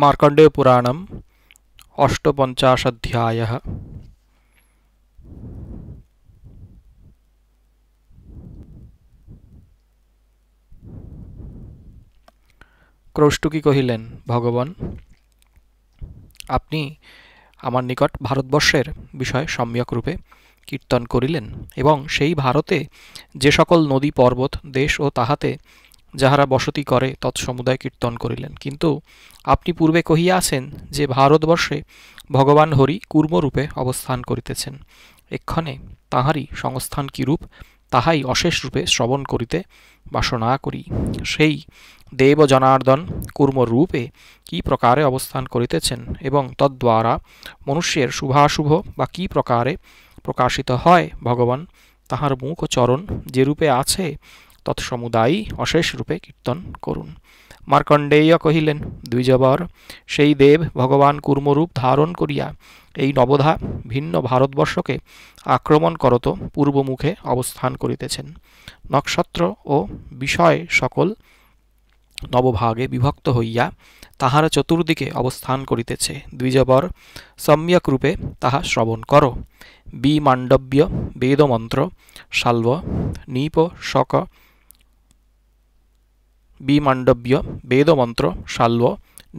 मार्कण्डेयपुराणम् अष्टपञ्चाशध्यायः ক্রৌষ্টুকি কহিলেন ভগবান আপনি আমার নিকট ভারতবর্ষের বিষয়ে সম্যকরূপে কীর্তন করিলেন এবং সেই ভারতে যে সকল নদী পর্বত দেশ ও তাহাতে যাহারা বসতি করে তৎসমুদায় কীর্তন করিলেন কিন্তু আপনি পূর্বে কহিয়া আছেন যে ভারতবর্ষে ভগবান হরি কূর্মরূপে অবস্থান করিতেছেন এক্ষণে তাহারই সংস্থান কিরূপ তাহাই অশেষ রূপে শ্রবণ করিতে বাসনা করি সেই দেব জনার্দন কূর্মরূপে কি প্রকারে অবস্থান করিতেছেন এবং তদ্বারা মনুষ্যের শুভাশুভ বা কি প্রকারে প্রকাশিত হয় ভগবান তাহার মুখ ও চরণ যেরূপে আছে তৎসমুদায়ী অশেষ রূপে কীর্তন করুন মার্কণ্ডেয় কহিলেন দ্বিজবর সেই দেব ভগবান কূর্মরূপ ধারণ করিয়া এই নবধা ভিন্ন ভারতবর্ষকে আক্রমণ করত পূর্বমুখে অবস্থান করিতেছেন নক্ষত্র ও বিষয় সকল নবভাগে বিভক্ত হইয়া তাহার চতুর্দিকে অবস্থান করিতেছে দ্বিজবর সম্যকরূপে তাহা শ্রবণ কর বিমাণ্ডব্য বেদমন্ত্র সাল্ব নিপ শক বিমাণ্ডব্য বেদমন্ত্র শাল্ব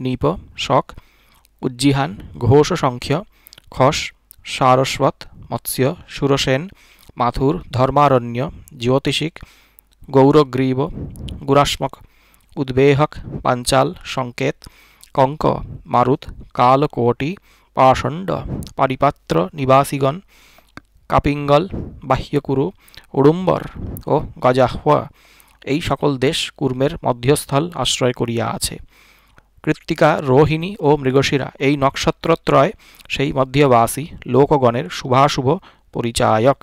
নিপ শক উজ্জিহান ঘোষ সংখ্য খস সারস্বত মৎস্য সুরসেন মাথুর ধর্মারণ্য জ্যোতিষিক গৌরগ্রীব গুরাশ্মক উদ্বেহক পাঞ্চাল সংকেত কঙ্ক মারুত কালকোটি পাষণ্ড পারিপাত্র নিবাসীগণ কাপিঙ্গল বাহ্যকুরু উড়ুম্বর ও গজাহ এই সকল দেশ কুর্মের মধ্যস্থল আশ্রয় করিয়া আছে কৃত্তিকা রোহিণী ও মৃগশিরা এই নক্ষত্রত্রয় সেই মধ্যবাসী লোকগণের শুভাশুভ পরিচায়ক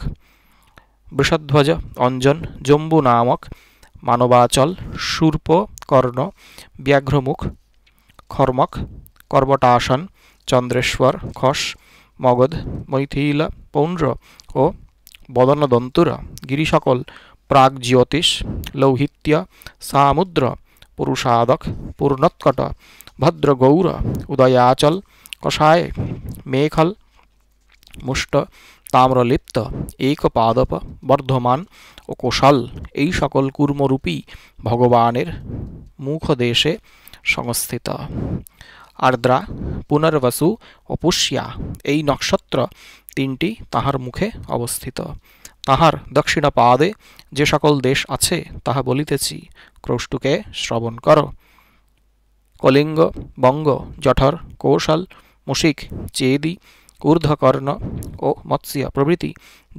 বৃষধ্বজ অঞ্জন জম্বু নামক মানবাচল সূর্প কর্ণ ব্যাঘ্রমুখ খর্মক কর্বটাসন চন্দ্রেশ্বর খস মগধ মৈথিল পৌণ্ড্র ও বদনদন্তুর গিরিসকল প্রাগজ্যোতিষ লৌহিত্য সামুদ্র পুরুষাদক পূর্ণৎকট ভদ্রগৌর উদয়াচল কষায় মেখল মুষ্ট তাম্রলিপ্ত একপাদপ বর্ধমান ও কোশল এই সকল কুর্মরূপী ভগবানের মুখদেশে সংস্থিত আর্দ্রা পুনর্বসু ও পুষ্যা এই নক্ষত্র তিনটি তাহার মুখে অবস্থিত তাহার দক্ষিণা পাদে যে সকল দেশ আছে তাহা বলিতেছি ক্রৌষ্টুকে শ্রবণ কর কলিঙ্গ বঙ্গ জঠর কৌশল মুশিক চেদি ঊর্ধ্বকর্ণ ও মৎস্যা প্রভৃতি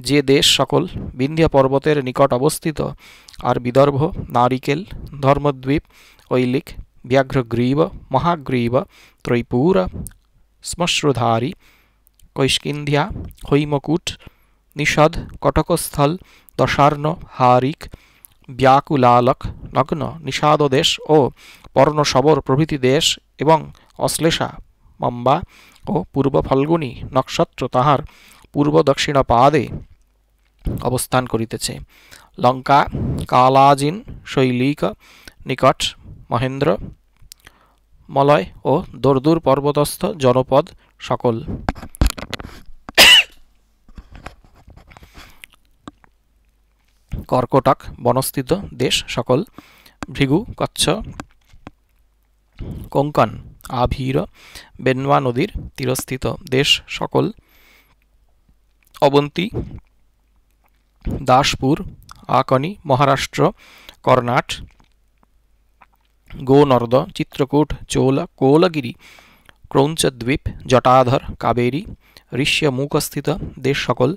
যে দেশ সকল বিন্ধ্য পর্বতের নিকট অবস্থিত আর বিদর্ভ নারিকেল ধর্মদ্বীপ ঐলিক ব্যাঘ্রগ্রীব মহাগ্রীব ত্রৈপুর শ্মশ্রুধারী কৈষ্কিন্ধিয়া হৈমকূট নিষাদ কটকস্থল দশার্ণ হারিক ব্যাকুলালক নগ্ন নিষাদদেশ ও পর্ণসবর প্রভৃতি দেশ এবং অশ্লেষা মম্বা ও পূর্ব ফল্গুনি নক্ষত্র তাহার পূর্ব দক্ষিণ পাদে অবস্থান করিতেছে লঙ্কা কালাজিন শৈলিক নিকট মহেন্দ্র মলয় ও দর্দুর পর্বতস্থ জনপদ সকল কর্কটক বনস্থিত দেশ সকল ভৃগু কচ্ছ কোঙ্কন আভীর বেনওয়া নদীর তীরস্থিত দেশ সকল অবন্তী দাসপুর আকনি মহারাষ্ট্র কর্ণাট গোনর্দ চিত্রকূট চোল কোলগিরি ক্রৌঞ্চদ্বীপ জটাধর কাবেরী ঋষ্যমুখস্থিত দেশ সকল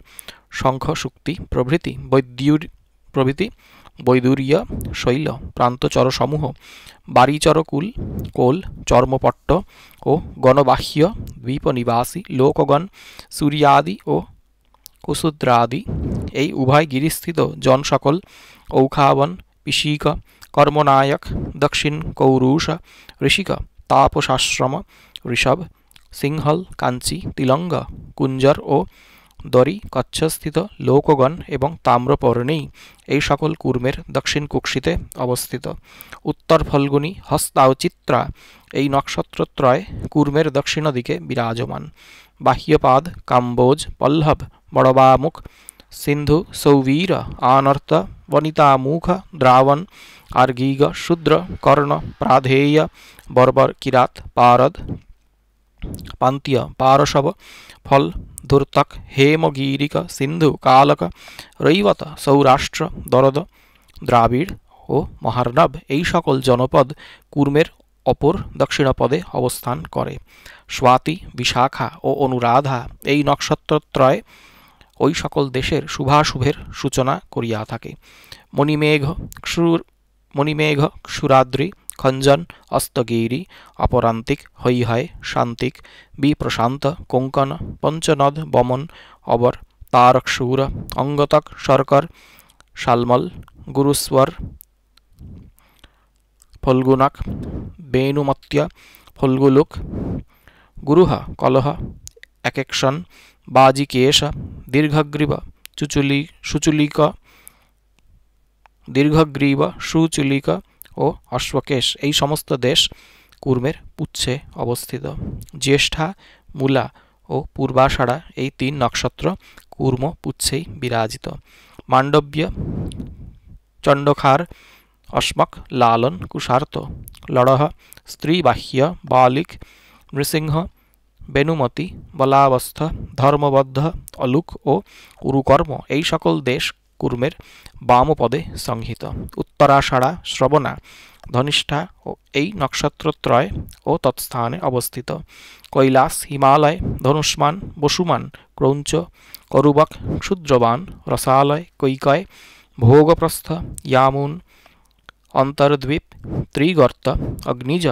শঙ্খ শুক্তি প্রভৃতি বৈদ্যুর প্রভৃতি বৈদুরীয় শৈল প্রান্তচরসমূহ বাড়িচরকুল কোল চর্মপট্ট ও গণবাহ্য দ্বীপনিবাসী লোকগণ সূর্যাদি ও কুসুদ্রাদি এই উভয় গিরিস্থিত জনসকল ঔখাবন পিশিক কর্মনায়ক দক্ষিণ কৌরুষ ঋষিক তাপসাশ্রম ঋষভ সিংহল কাঞ্চি তিলঙ্গ কুঞ্জর ও দরি কচ্ছস্থিত লৌকগণ এবং তাম্রপর্ণী এই সকল কুর্মের দক্ষিণ কুক্ষিতে অবস্থিত উত্তর ফল্গুনি হস্তাউচিত্রা এই নক্ষত্রত্রয় কুর্মের দক্ষিণ দিকে বিরাজমান বাহ্যপাদ কাম্বোজ পল্লব বড়বামুখ সিন্ধু সৌবীর আনর্ত বনিতামুখ দ্রাবণ আর্গীগ শূদ্র কর্ণ প্রাধেয় বর্বর কিরাত পারদ পান্তীয় পারসব ফল ধুর্তক হেমগিরিক সিন্ধু কালক রৈবত সৌরাষ্ট্র দরদ দ্রাবিড় ও মহার্ণব এই সকল জনপদ কুর্মের অপর দক্ষিণপদে অবস্থান করে স্বাতি বিশাখা ও অনুরাধা এই নক্ষত্রত্রয় ওই সকল দেশের শুভাশুভের সূচনা করিয়া থাকে মণিমেঘ সুর মণিমেঘ ক্ষুরাদ্রি খঞ্জন অস্তগিরি অপরান্তিক হৈহয় শান্তিক বিপ্রশান্ত কোঙ্কন পঞ্চনদ বমন অবর তারক সুর অঙ্গতক সরকর শালমল গুরুস্বর ফল্গুনক বেণুমত্য ফলগুলুক গুরুহ কলহ একেকশন বাজিকেশ দীর্ঘগ্রীব চুচুলি সুচুলিক দীর্ঘগ্রীব সুচুলিক ও অশ্বকেশ এই সমস্ত দেশ কুর্মের পুচ্ছে অবস্থিত জ্যেষ্ঠা মূলা ও পূর্বাষাঢ়া এই তিন নক্ষত্র কুর্ম পুচ্ছেই বিরাজিত মাণ্ডব্য চণ্ডখার অশ্মক লালন কুষার্ত লড়হ স্ত্রীবাহ্য বালিক নৃসিংহ বেনুমতি বলাবস্থ ধর্মবদ্ধ অলুক ও উরুকর্ম এই সকল দেশ কুর্মের বামপদে সংহিত উত্তরাষাঢ়া শ্রবণা ধনিষ্ঠা ও এই নক্ষত্রত্রয় ও তৎস্থানে অবস্থিত কৈলাস হিমালয় ধনুষ্মান বসুমান ক্রৌঞ্চ করুবক ক্ষুদ্রবান রসালয় কৈকয় ভোগপ্রস্থ ইয়ামুন অন্তর্দ্বীপ ত্রিগর্ত অগ্নিজ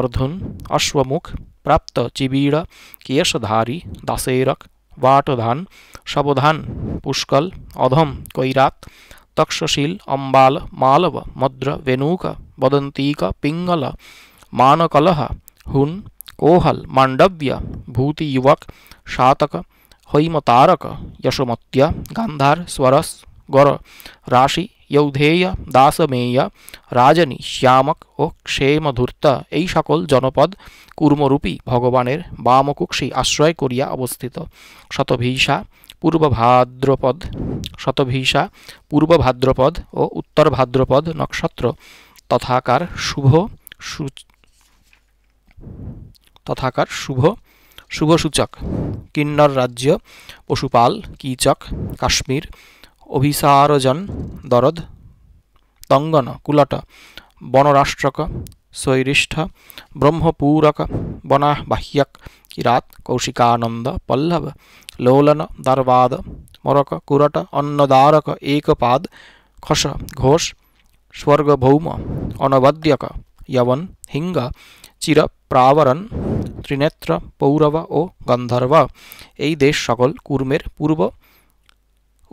अर्धुन अश्वमुख प्राप्त चिबीड़ केशधारी दासेरक वाटधान शबधान पुष्कल अधम कोईरात তক্ষশীল অম্বাল মালব মদ্র বেনুক ವದಂತೀಕ পিঙ্গল মানকলহ ಹುನ್ ಕೋಹಲ್ মাণ্ডব্য ভূতিযুবক শাতক হৈমতারক যশমত্যা গান্ধার স্বরস গর রাশি যৌধেয় দাসমেয় রাজনী শ্যামক ও ক্ষেমধূর্তা এই সকল জনপদ কুর্মরূপী ভগবানের বামকুক্ষী আশ্রয় করিয়া অবস্থিত শতভীষা পূর্বভাদ্রপদ শতভিসা শতভিষা পূর্ব ভাদ্রপদ ও উত্তর ভাদ্রপদ নক্ষত্র তথাকার শুভ তথাকার শুভ শুভসূচক কিন্নর রাজ্য পশুপাল কীচক কাশ্মীর অভিসারজন দরদ তঙ্গন কুলট বনরাষ্ট্রক स्वैरिष्ठ ब्रह्मपूरक वना बाह्यक किरात कौशिकानंद पल्लव लोलन दरवाद मरक कुरट अन्नदारक एकपाद खस घोष स्वर्गभौम अनवद्यक यवन हिंग চির প্রাবরণ ত্রিনেত্র পৌরব ও গন্ধর্ব এই দেশ সকল কুর্মের পূর্ব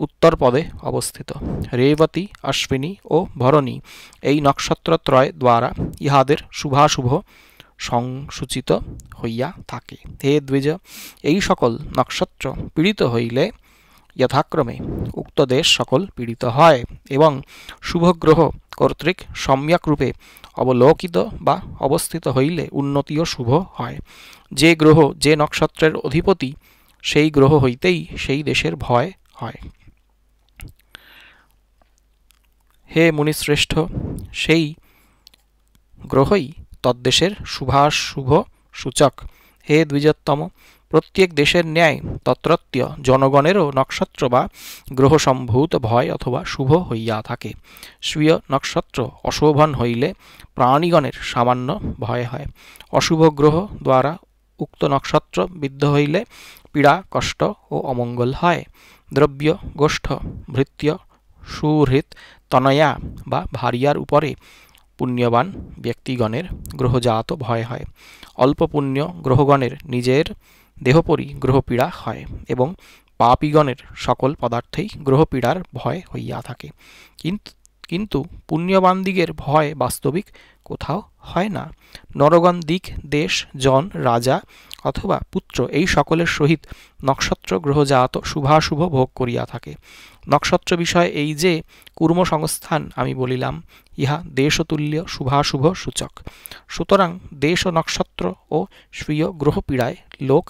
উত্তরপদে অবস্থিত রেবতী অশ্বিনী ও ভরণী এই নক্ষত্রত্রয় দ্বারা ইহাদের শুভাশুভ সংসূচিত হইয়া থাকে হে দ্বিজ এই সকল নক্ষত্র পীড়িত হইলে যথাক্রমে উক্ত দেশ সকল পীড়িত হয় এবং শুভগ্রহ কর্তৃক সম্যকরূপে অবলোকিত বা অবস্থিত হইলে উন্নতিও শুভ হয় যে গ্রহ যে নক্ষত্রের অধিপতি সেই গ্রহ হইতেই সেই দেশের ভয় হয় হে মুনিশ্রেষ্ঠ সেই গ্রহই তদ্দেশের শুভাশুভ সূচক হে দ্বিজত্তম প্রত্যেক দেশের ন্যায় তত্রত্য জনগণেরও নক্ষত্র বা গ্রহ সম্ভূত ভয় অথবা শুভ হইয়া থাকে স্বীয় নক্ষত্র অশোভন হইলে প্রাণীগণের সামান্য ভয় হয় অশুভ গ্রহ দ্বারা উক্ত নক্ষত্র বিদ্ধ হইলে পীড়া কষ্ট ও অমঙ্গল হয় দ্রব্য গোষ্ঠ ভৃত্য সুহৃত তনয়া বা ভারিয়ার উপরে পুণ্যবান ব্যক্তিগণের গ্রহজাত ভয় হয় অল্প পুণ্য গ্রহগণের নিজের দেহপরি গ্রহপীড়া হয় এবং পাপীগণের সকল পদার্থেই গ্রহপীড়ার ভয় হইয়া থাকে কিন্তু কিন্তু পুণ্যবান দিগের ভয় বাস্তবিক কোথাও হয় না নরগণ দিক দেশ জন রাজা অথবা পুত্র এই সকলের সহিত নক্ষত্র গ্রহজাত শুভাশুভ ভোগ করিয়া থাকে নক্ষত্র বিষয় এই যে কুর্ম সংস্থান আমি বলিলাম ইহা দেশতুল্য শুভাশুভ সূচক সুতরাং দেশ ও নক্ষত্র ও স্বীয় গ্রহপীড়ায় লোক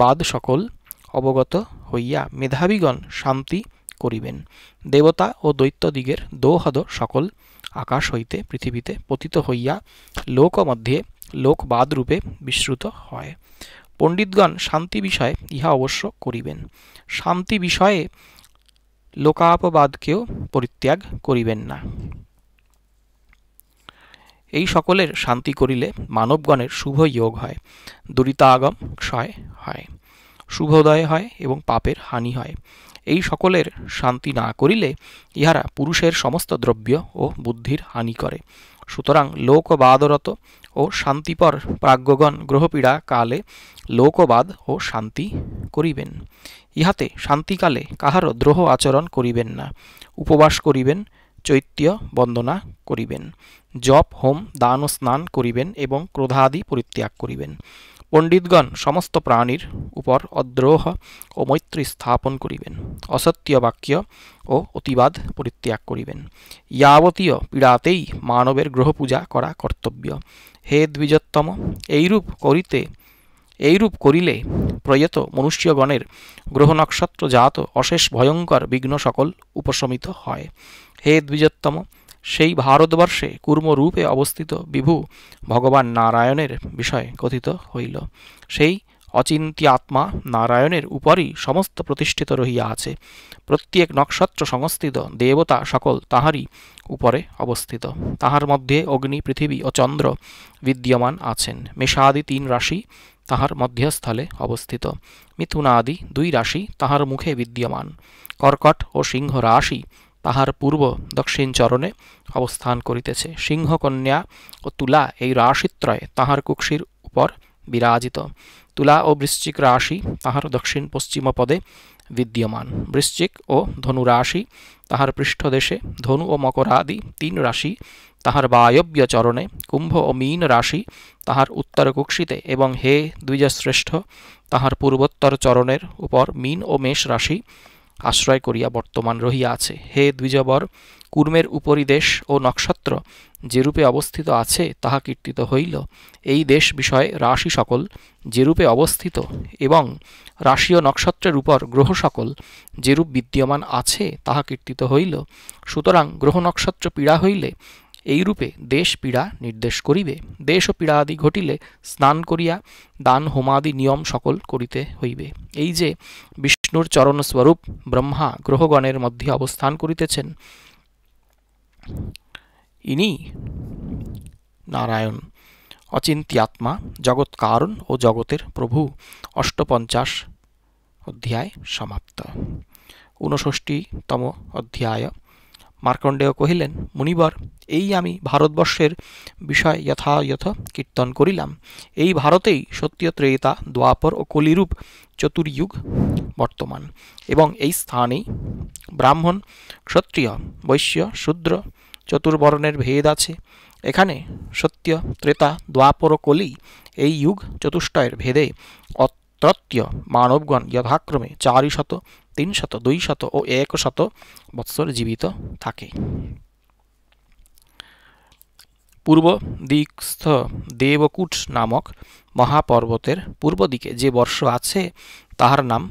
বাদ সকল অবগত হইয়া মেধাবীগণ শান্তি করিবেন দেবতা ও দৈত্যদিগের দোহদ সকল আকাশ হইতে পৃথিবীতে পতিত হইয়া লোক মধ্যে রূপে বিশ্রুত হয় পণ্ডিতগণ শান্তি বিষয়ে ইহা অবশ্য করিবেন শান্তি বিষয়ে লোকাপবাদকেও পরিত্যাগ করিবেন না এই সকলের শান্তি করিলে মানবগণের শুভ যোগ হয় দুরিতাগম ক্ষয় হয় শুভোদয় হয় এবং পাপের হানি হয় এই সকলের শান্তি না করিলে ইহারা পুরুষের সমস্ত দ্রব্য ও বুদ্ধির হানি করে সুতরাং লোকবাদরত ও শান্তিপর প্রাজ্ঞগণ গ্রহপীড়া কালে লোকবাদ ও শান্তি করিবেন ইহাতে শান্তিকালে কাহারও দ্রোহ আচরণ করিবেন না উপবাস করিবেন চৈত্য বন্দনা করিবেন জপ হোম দান ও স্নান করিবেন এবং ক্রোধাদি পরিত্যাগ করিবেন পণ্ডিতগণ সমস্ত প্রাণীর উপর অদ্রোহ ও মৈত্রী স্থাপন করিবেন অসত্য বাক্য ও অতিবাদ পরিত্যাগ করিবেন ইয়াবতীয় পীড়াতেই মানবের গ্রহপূজা করা কর্তব্য হে দ্বিজোত্তম এইরূপ করিতে এইরূপ করিলে প্রয়ত মনুষ্যগণের গ্রহ নক্ষত্র জাত অশেষ ভয়ঙ্কর বিঘ্ন সকল উপশমিত হয় হে দ্বিজত্তম সেই ভারতবর্ষে কূর্মরূপে অবস্থিত বিভু ভগবান নারায়ণের বিষয় কথিত হইল সেই অচিন্তি আত্মা নারায়ণের উপরই সমস্ত প্রতিষ্ঠিত রহিয়া আছে প্রত্যেক নক্ষত্র সংস্থিত দেবতা সকল তাহারই উপরে অবস্থিত তাহার মধ্যে অগ্নি পৃথিবী ও চন্দ্র বিদ্যমান আছেন মেষাদি তিন রাশি তাহার মধ্যস্থলে অবস্থিত মিথুনা আদি দুই রাশি তাহার মুখে বিদ্যমান কর্কট ও সিংহ রাশি তাহার পূর্ব দক্ষিণ চরণে অবস্থান করিতেছে সিংহকন্যা ও তুলা এই রাশিত্রয় তাহার কুক্ষির উপর বিরাজিত তুলা ও বৃশ্চিক রাশি তাহার দক্ষিণ পশ্চিম পদে বিদ্যমান বৃশ্চিক ও ধনু রাশি তাহার পৃষ্ঠদেশে ধনু ও মকর আদি তিন রাশি তাহার বায়ব্য চরণে কুম্ভ ও মীন রাশি তাহার উত্তর কুক্ষিতে এবং হে শ্রেষ্ঠ তাহার পূর্বোত্তর চরণের উপর মীন ও মেষ রাশি আশ্রয় করিয়া বর্তমান রহিয়াছে আছে হে দ্বিজবর কুর্মের উপরিদেশ ও নক্ষত্র যেরূপে অবস্থিত আছে তাহা কীর্তিত হইল এই দেশ বিষয়ে রাশি সকল যেরূপে অবস্থিত এবং রাশি ও নক্ষত্রের উপর গ্রহ সকল যেরূপ বিদ্যমান আছে তাহা কীর্তিত হইল সুতরাং গ্রহ নক্ষত্র পীড়া হইলে এইরূপে দেশ পীড়া নির্দেশ করিবে দেশ ও পীড়া আদি ঘটিলে স্নান করিয়া দান হোমাদি নিয়ম সকল করিতে হইবে এই যে বিষ্ণুর চরণস্বরূপ ব্রহ্মা গ্রহগণের মধ্যে অবস্থান করিতেছেন ইনি নারায়ণ অচিন্তি আত্মা জগৎ কারণ ও জগতের প্রভু অষ্টপঞ্চাশ অধ্যায় সমাপ্ত ঊনষষ্টিতম অধ্যায় মার্কণ্ডেয় কহিলেন মুনিবর এই আমি ভারতবর্ষের বিষয় যথাযথ কীর্তন করিলাম এই ভারতেই সত্য ত্রেতা দ্বাপর ও কলিরূপ চতুর্যুগ বর্তমান এবং এই স্থানেই ব্রাহ্মণ ক্ষত্রিয় বৈশ্য শূদ্র চতুর্বর্ণের ভেদ আছে এখানে সত্য ত্রেতা দ্বাপর কলি এই যুগ চতুষ্টয়ের ভেদে অত্রত্য মানবগণ যথাক্রমে চারি শত তিন শত দুই শত ও এক শত বৎসর জীবিত থাকে পূর্ব দিকস্থ দেবকুট নামক মহাপর্বতের পূর্ব দিকে যে বর্ষ আছে তাহার নাম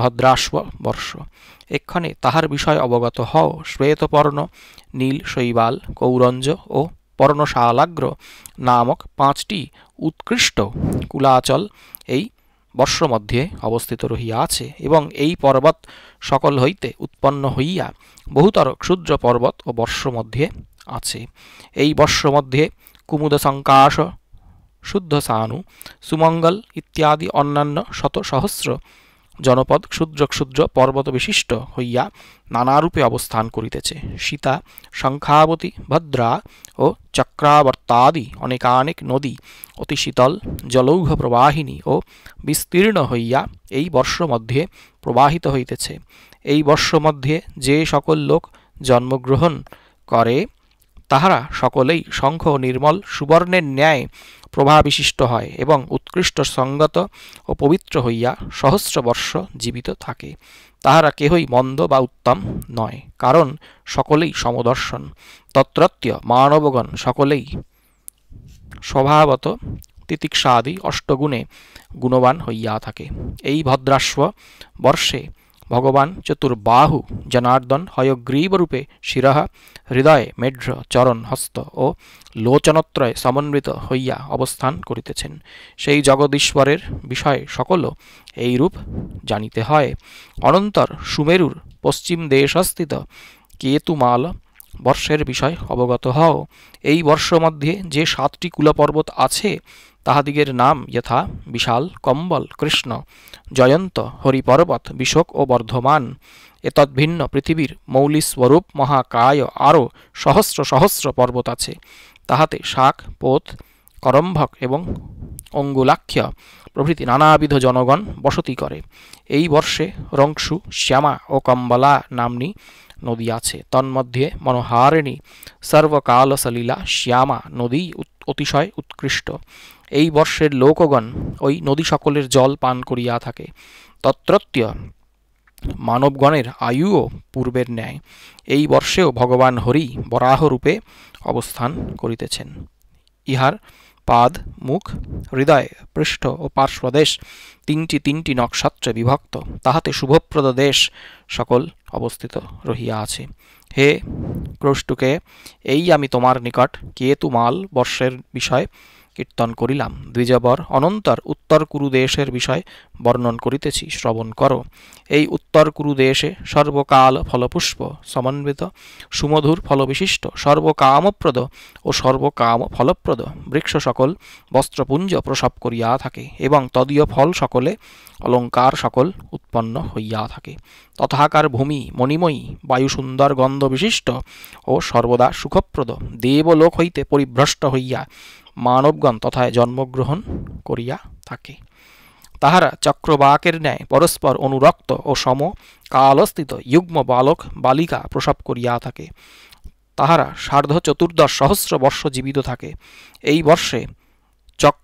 ভদ্রাশ্ব বর্ষ এক্ষণে তাহার বিষয় অবগত হও শ্বেতপর্ণ নীল শৈবাল কৌরঞ্জ ও পর্ণশালাগ্র নামক পাঁচটি উৎকৃষ্ট কুলাচল এই বর্ষ মধ্যে অবস্থিত রহিয়া আছে এবং এই পর্বত সকল হইতে উৎপন্ন হইয়া বহুতর ক্ষুদ্র পর্বত ও বর্ষ মধ্যে আছে এই বর্ষ মধ্যে কুমুদ সংকাশ শুদ্ধ সানু সুমঙ্গল ইত্যাদি অন্যান্য শত সহস্র জনপদ ক্ষুদ্র ক্ষুদ্র পর্বত বিশিষ্ট হইয়া নানারূপে অবস্থান করিতেছে সীতা শঙ্খাবতী ভদ্রা ও চক্রাবর্তাদি অনেকানেক নদী অতি শীতল জলৌঘ প্রবাহিনী ও বিস্তীর্ণ হইয়া এই বর্ষ মধ্যে প্রবাহিত হইতেছে এই বর্ষ মধ্যে যে সকল লোক জন্মগ্রহণ করে তাহারা সকলেই শঙ্খ নির্মল সুবর্ণের ন্যায় প্রভাবিশিষ্ট হয় এবং উৎকৃষ্ট সঙ্গত ও পবিত্র হইয়া সহস্র বর্ষ জীবিত থাকে তাহারা কেহই মন্দ বা উত্তম নয় কারণ সকলেই সমদর্শন তত্রত্য মানবগণ সকলেই স্বভাবত তিতিক্ষা আদি অষ্টগুণে গুণবান হইয়া থাকে এই ভদ্রাশ্ব বর্ষে ভগবান চতুর্বাহু জনার্দন হয়গ্রীবরূপে শিরহ হৃদয়ে মেঢ্র চরণ হস্ত ও লোচনত্রয় সমন্বিত হইয়া অবস্থান করিতেছেন সেই জগদীশ্বরের বিষয়ে এই এইরূপ জানিতে হয় অনন্তর সুমেরুর পশ্চিম দেশস্থিত কেতুমাল বর্ষের বিষয় অবগত হও এই বর্ষ মধ্যে যে সাতটি কুলপর্বত আছে তাহাদিগের নাম যথা বিশাল কম্বল কৃষ্ণ জয়ন্ত হরিপর্বত বিশোক ও বর্ধমান এতদ্ভিন্ন পৃথিবীর মৌলিস্বরূপ মহাকায় আরও সহস্র সহস্র পর্বত আছে তাহাতে শাক পোত করম্ভক এবং অঙ্গুলাক্ষ প্রভৃতি নানাবিধ জনগণ বসতি করে এই বর্ষে রংসু শ্যামা ও কম্বলা নামনি নদী আছে তন্মধ্যে মনোহারিণী সর্বকালসলীলা শ্যামা নদী অতিশয় উৎকৃষ্ট এই বর্ষের লোকগণ ওই নদী সকলের জল পান করিয়া থাকে তত্রত্য মানবগণের আয়ুও পূর্বের ন্যায় এই বর্ষেও ভগবান হরি বরাহরূপে অবস্থান করিতেছেন ইহার পাদ মুখ হৃদয় পৃষ্ঠ ও পার্শ্বদেশ তিনটি তিনটি নক্ষত্রে বিভক্ত তাহাতে শুভপ্রদ দেশ সকল অবস্থিত রহিয়া আছে হে ক্রষ্টুকে এই আমি তোমার নিকট কেতুমাল বর্ষের বিষয় কীর্তন করিলাম দ্বিজবর অনন্তর উত্তর কুরুদেশের বিষয় বর্ণন করিতেছি শ্রবণ করো এই উত্তর কুরুদেশে সর্বকাল ফলপুষ্প সমন্বিত সুমধুর ফলবিশিষ্ট সর্বকামপ্রদ ও সর্বকাম ফলপ্রদ বৃক্ষ সকল বস্ত্রপুঞ্জ প্রসব করিয়া থাকে এবং তদীয় ফল সকলে অলঙ্কার সকল উৎপন্ন হইয়া থাকে তথাকার ভূমি মণিময়ী বায়ুসুন্দর গন্ধ বিশিষ্ট ও সর্বদা সুখপ্রদ দেবলোক হইতে পরিভ্রষ্ট হইয়া মানবগণ তথায় জন্মগ্রহণ করিয়া থাকে তাহারা চক্রবাকের ন্যায় পরস্পর অনুরক্ত ও সম কালস্থিত যুগ্ম বালক বালিকা প্রসব করিয়া থাকে তাহারা সার্ধ চতুর্দশ সহস্র বর্ষ জীবিত থাকে এই বর্ষে চক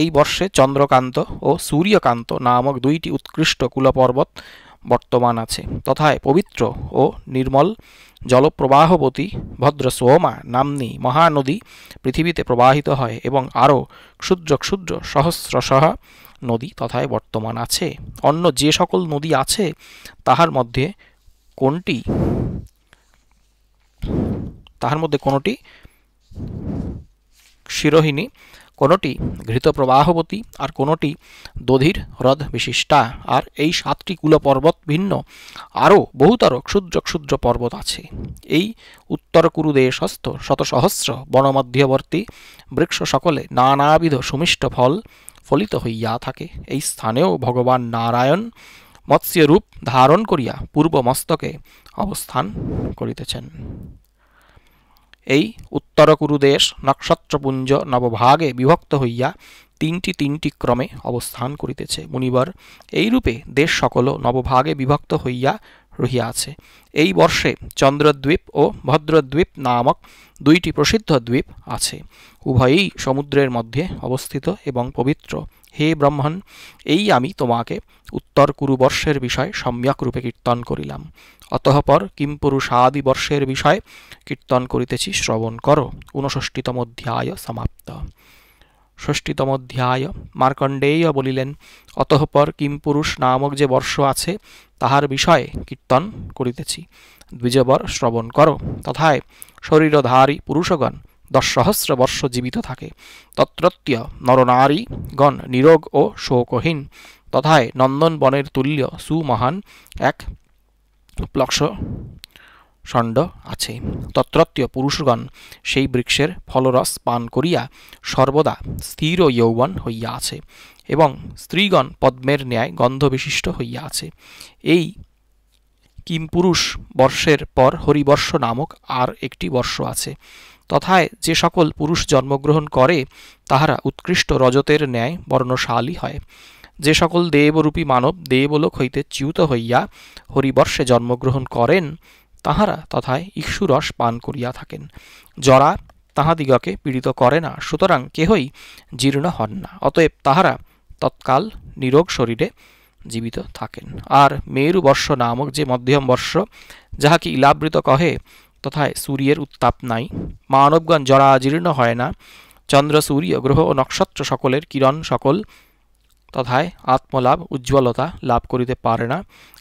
এই বর্ষে চন্দ্রকান্ত ও সূর্যকান্ত নামক দুইটি উৎকৃষ্ট কুলপর্বত বর্তমান আছে তথায় পবিত্র ও নির্মল জলপ্রবাহবতী ভদ্র সোমা নাম্নী মহানদী পৃথিবীতে প্রবাহিত হয় এবং আরও ক্ষুদ্র ক্ষুদ্র সহস্রশহ নদী তথায় বর্তমান আছে অন্য যে সকল নদী আছে তাহার মধ্যে কোনটি তাহার মধ্যে কোনটি শিরোহিণী কোনোটি ঘৃতপ্রবাহবতী আর কোনোটি দধির হ্রদ বিশিষ্টা আর এই সাতটি কুলপর্বত ভিন্ন আরও বহুতর ক্ষুদ্র ক্ষুদ্র পর্বত আছে এই উত্তর কুরুদেশস্থ শত সহস্র বনমধ্যবর্তী বৃক্ষ সকলে নানাবিধ সুমিষ্ট ফল ফলিত হইয়া থাকে এই স্থানেও ভগবান নারায়ণ মৎস্যরূপ ধারণ করিয়া পূর্ব মস্তকে অবস্থান করিতেছেন এই উত্তরকুরুদেশ নক্ষত্রপুঞ্জ নবভাগে বিভক্ত হইয়া তিনটি তিনটি ক্রমে অবস্থান করিতেছে মুনিবর এইরূপে দেশ সকল নবভাগে বিভক্ত হইয়া রহিয়াছে এই বর্ষে চন্দ্রদ্বীপ ও ভদ্রদ্বীপ নামক দুইটি প্রসিদ্ধ দ্বীপ আছে উভয়ই সমুদ্রের মধ্যে অবস্থিত এবং পবিত্র হে ব্রহ্মণ এই আমি তোমাকে উত্তর কুরুবর্ষের বিষয় সম্যকরূপে কীর্তন করিলাম অতঃপর কিম্পুরুষাদি বর্ষের বিষয় কীর্তন করিতেছি শ্রবণ করো ঊনষষ্ঠীতম অধ্যায় সমাপ্ত ষষ্ঠীতম অধ্যায় মার্কণ্ডেয় বলিলেন অতঃপর কিম্পুরুষ নামক যে বর্ষ আছে তাহার বিষয়ে কীর্তন করিতেছি দ্বিজবর শ্রবণ করো তথায় শরীরধারী পুরুষগণ দশ সহস্র বর্ষ জীবিত থাকে তত্রত্য নরনারীগণ নিরোগ ও শোকহীন তথায় নন্দন বনের তুল্য সুমহান এক প্লক্ষ ষণ্ড আছে তত্রত্য পুরুষগণ সেই বৃক্ষের ফলরস পান করিয়া সর্বদা স্থির ও যৌবন হইয়া আছে এবং স্ত্রীগণ পদ্মের ন্যায় গন্ধবিশিষ্ট হইয়া আছে এই কিমপুরুষ বর্ষের পর হরিবর্ষ নামক আর একটি বর্ষ আছে তথায় যে সকল পুরুষ জন্মগ্রহণ করে তাহারা উৎকৃষ্ট রজতের ন্যায় বর্ণশালী হয় যে সকল দেবরূপী মানব দেবলোক হইতে চ্যুত হইয়া হরিবর্ষে জন্মগ্রহণ করেন তাহারা তথায় ইক্ষুরস পান করিয়া থাকেন জরা তাহাদিগকে পীড়িত করে না সুতরাং কেহই জীর্ণ হন না অতএব তাহারা তৎকাল নিরোগ শরীরে জীবিত থাকেন আর মেরু বর্ষ নামক যে মধ্যম বর্ষ যাহাকে ইলাবৃত কহে তথায় সূর্যের উত্তাপ নাই মানবগণ জরাজীর্ণ হয় না চন্দ্র সূর্য গ্রহ ও নক্ষত্র সকলের কিরণ সকল তথায় আত্মলাভ উজ্জ্বলতা লাভ করিতে পারে না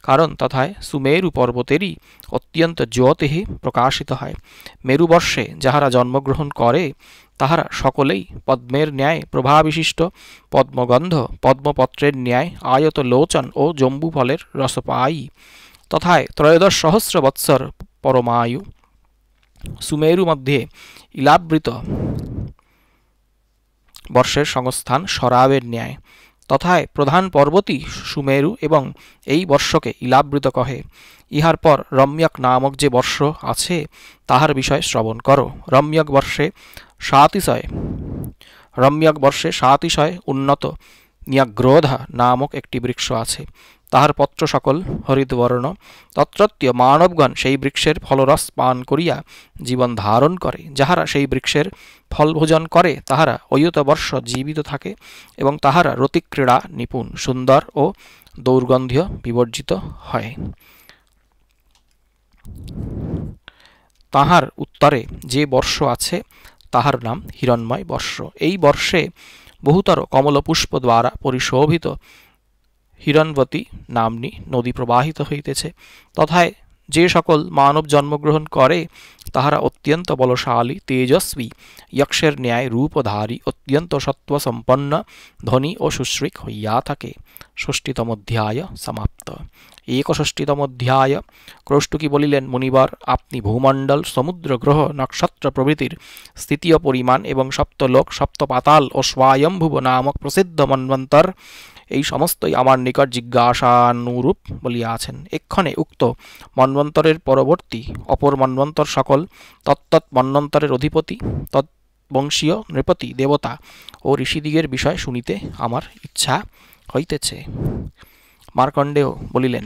কারণ তথায় সুমেরু পর্বতেরই অত্যন্ত জ্যোতিহে প্রকাশিত হয় মেরুবর্ষে যাহারা জন্মগ্রহণ করে তাহারা সকলেই পদ্মের ন্যায় প্রভাবিশিষ্ট পদ্মগন্ধ পদ্মপত্রের ন্যায় আয়ত লোচন ও জম্বুফলের রসপায়ী তথায় ত্রয়োদশ সহস্র বৎসর পরমায়ু সুমেরু মধ্যে ইলাবৃত বর্ষের সংস্থান সরাবের ন্যায় তথায় প্রধান পর্বতই সুমেরু এবং এই বর্ষকে ইলাবৃত কহে ইহার পর রম্যক নামক যে বর্ষ আছে তাহার বিষয় শ্রবণ করো রম্যক বর্ষে সাতিশয় রম্যক বর্ষে সাতিশয় উন্নত নিয়াগ্রোধা নামক একটি বৃক্ষ আছে তাহার পত্র সকল হরিদবর্ণ তত্রত্য মানবগণ সেই বৃক্ষের ফলরস পান করিয়া জীবন ধারণ করে যাহারা সেই বৃক্ষের ফল ভোজন করে তাহারা অয়ুতবর্ষ জীবিত থাকে এবং তাহারা রতিক্রীড়া নিপুণ সুন্দর ও দৌর্গন্ধীয় বিবর্জিত হয় তাহার উত্তরে যে বর্ষ আছে তাহার নাম হিরণ্ময় বর্ষ এই বর্ষে বহুতর কমলপুষ্প দ্বারা পরিশোভিত হিরণবতী নাম্নী নদী প্রবাহিত হইতেছে তথায় যে সকল মানব জন্মগ্রহণ করে তাহারা অত্যন্ত বলশালী তেজস্বী যক্ষের ন্যায় রূপধারী অত্যন্ত সত্ত্বসম্পন্ন ধনী ও সুশ্রিক হইয়া থাকে ষষ্ঠীতমধ্যায় সমাপ্ত একষষ্ঠীতমধ্যায় ক্রষ্টুকি বলিলেন মুনিবার আপনি ভূমণ্ডল সমুদ্র গ্রহ নক্ষত্র প্রভৃতির স্থিতীয় পরিমাণ এবং সপ্তলোক সপ্তপাতাল ও স্বয়ম্ভুব নামক প্রসিদ্ধ মন্বন্তর এই সমস্তই আমার নিকট জিজ্ঞাসানুরূপ বলিয়া আছেন এক্ষণে উক্ত মন্বন্তরের পরবর্তী অপর মন্বন্তর সকল তত্তৎ মন্বন্তরের অধিপতি তৎ বংশীয় নৃপতি দেবতা ও ঋষিদিগের বিষয় শুনিতে আমার ইচ্ছা হইতেছে মার্কণ্ডেও বলিলেন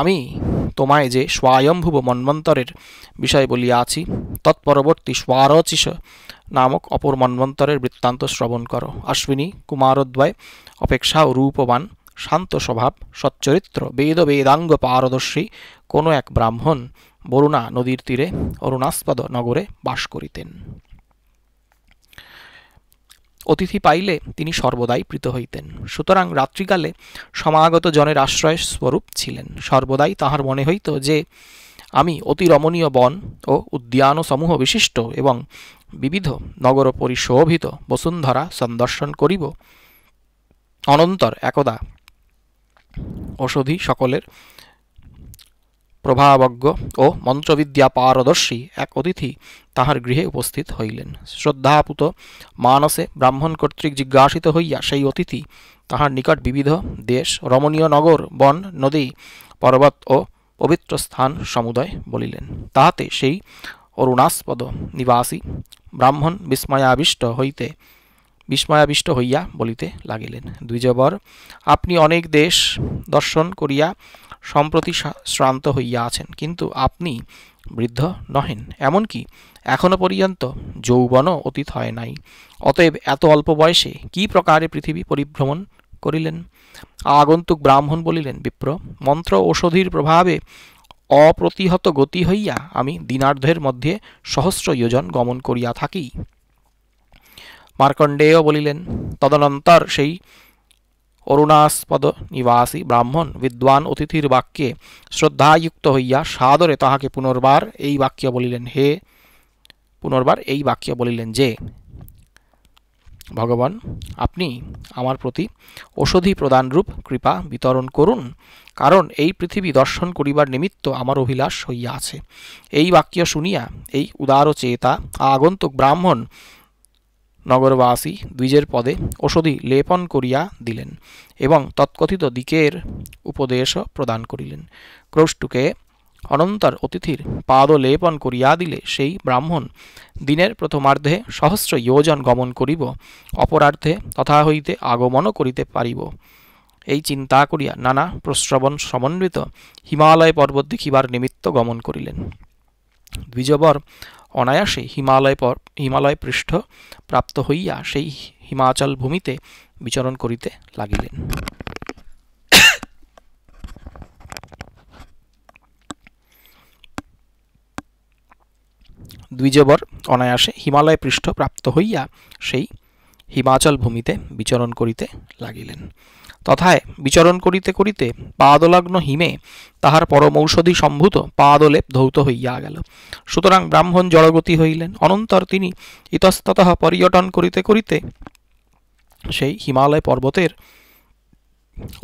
আমি তোমায় যে স্বয়ম্ভুব মন্বন্তরের বিষয় বলিয়া আছি তৎপরবর্তী স্বারচিস নামক অপর মন্বন্তরের বৃত্তান্ত শ্রবণ করো অশ্বিনী কুমারদ্বয় অপেক্ষা রূপবান শান্ত স্বভাব সচ্চরিত্র বেদ বেদাঙ্গ পারদর্শী কোনো এক ব্রাহ্মণ বরুণা নদীর তীরে অরুণাস্পদ নগরে বাস করিতেন অতিথি পাইলে তিনি সর্বদাই প্রীত হইতেন সুতরাং রাত্রিকালে সমাগত জনের আশ্রয় স্বরূপ ছিলেন সর্বদাই তাহার মনে হইত যে আমি অতি রমণীয় বন ও উদ্যান সমূহ বিশিষ্ট এবং বিবিধ নগর পরিশোভিত বসুন্ধরা সন্দর্শন করিব অনন্তর একদা ওষধি সকলের প্রভাবজ্ঞ ও মন্ত্রবিদ্যা পারদর্শী এক অতিথি তাহার গৃহে উপস্থিত হইলেন শ্রদ্ধাপুত মানসে ব্রাহ্মণ কর্তৃক জিজ্ঞাসিত হইয়া সেই অতিথি তাহার নিকট বিবিধ দেশ রমণীয় নগর বন নদী পর্বত ও পবিত্র স্থান সমুদয় বলিলেন তাহাতে সেই অরুণাস্পদ নিবাসী ব্রাহ্মণ বিস্ময়াবিষ্ট হইতে বিস্ময়াবিষ্ট হইয়া বলিতে লাগিলেন দ্বিজবর আপনি অনেক দেশ দর্শন করিয়া সম্প্রতি শ্রান্ত হইয়া আছেন কিন্তু আপনি বৃদ্ধ নহেন এমনকি এখনো পর্যন্ত যৌবনও অতীত হয় নাই অতএব এত অল্প বয়সে কি প্রকারে পৃথিবী পরিভ্রমণ করিলেন আগন্তুক ব্রাহ্মণ বলিলেন বিপ্র মন্ত্র ঔষধির প্রভাবে অপ্রতিহত গতি হইয়া আমি দিনার্ধের মধ্যে সহস্র ইয়োজন গমন করিয়া থাকি মার্কণ্ডেয় বলিলেন তদনন্তর সেই অরুণাস্পদ নিবাসী ব্রাহ্মণ বিদ্বান অতিথির বাক্যে শ্রদ্ধাযুক্ত হইয়া সাদরে তাহাকে পুনর্বার এই বাক্য বলিলেন হে পুনর্বার এই বাক্য বলিলেন যে ভগবান আপনি আমার প্রতি ঔষধি প্রদানরূপ কৃপা বিতরণ করুন কারণ এই পৃথিবী দর্শন করিবার নিমিত্ত আমার অভিলাষ হইয়া আছে এই বাক্য শুনিয়া এই উদার চেতা আগন্তুক ব্রাহ্মণ নগরবাসী দ্বিজের পদে ওষধি লেপন করিয়া দিলেন এবং তৎকথিত দিকের উপদেশ প্রদান করিলেন ক্রৌষ্টুকে অনন্তর অতিথির পাদ লেপন করিয়া দিলে সেই ব্রাহ্মণ দিনের প্রথমার্ধে সহস্র যোজন গমন করিব অপরার্ধে তথা হইতে আগমনও করিতে পারিব এই চিন্তা করিয়া নানা প্রশ্রবণ সমন্বিত হিমালয় পর্বত দেখিবার নিমিত্ত গমন করিলেন দ্বিজবর অনায়াসে হিমালয় হিমালয় পৃষ্ঠ প্রাপ্ত হইয়া সেই হিমাচল ভূমিতে বিচরণ করিতে লাগিলেন দ্বিজবর অনায়াসে হিমালয় পৃষ্ঠ প্রাপ্ত হইয়া সেই হিমাচল ভূমিতে বিচরণ করিতে লাগিলেন তথায় বিচরণ করিতে করিতে পাদলগ্ন হিমে তাহার পরমৌষধি সম্ভূত পাদলে ধৌত হইয়া গেল সুতরাং ব্রাহ্মণ জড়গতি হইলেন অনন্তর তিনি ইতস্তত পর্যটন করিতে করিতে সেই হিমালয় পর্বতের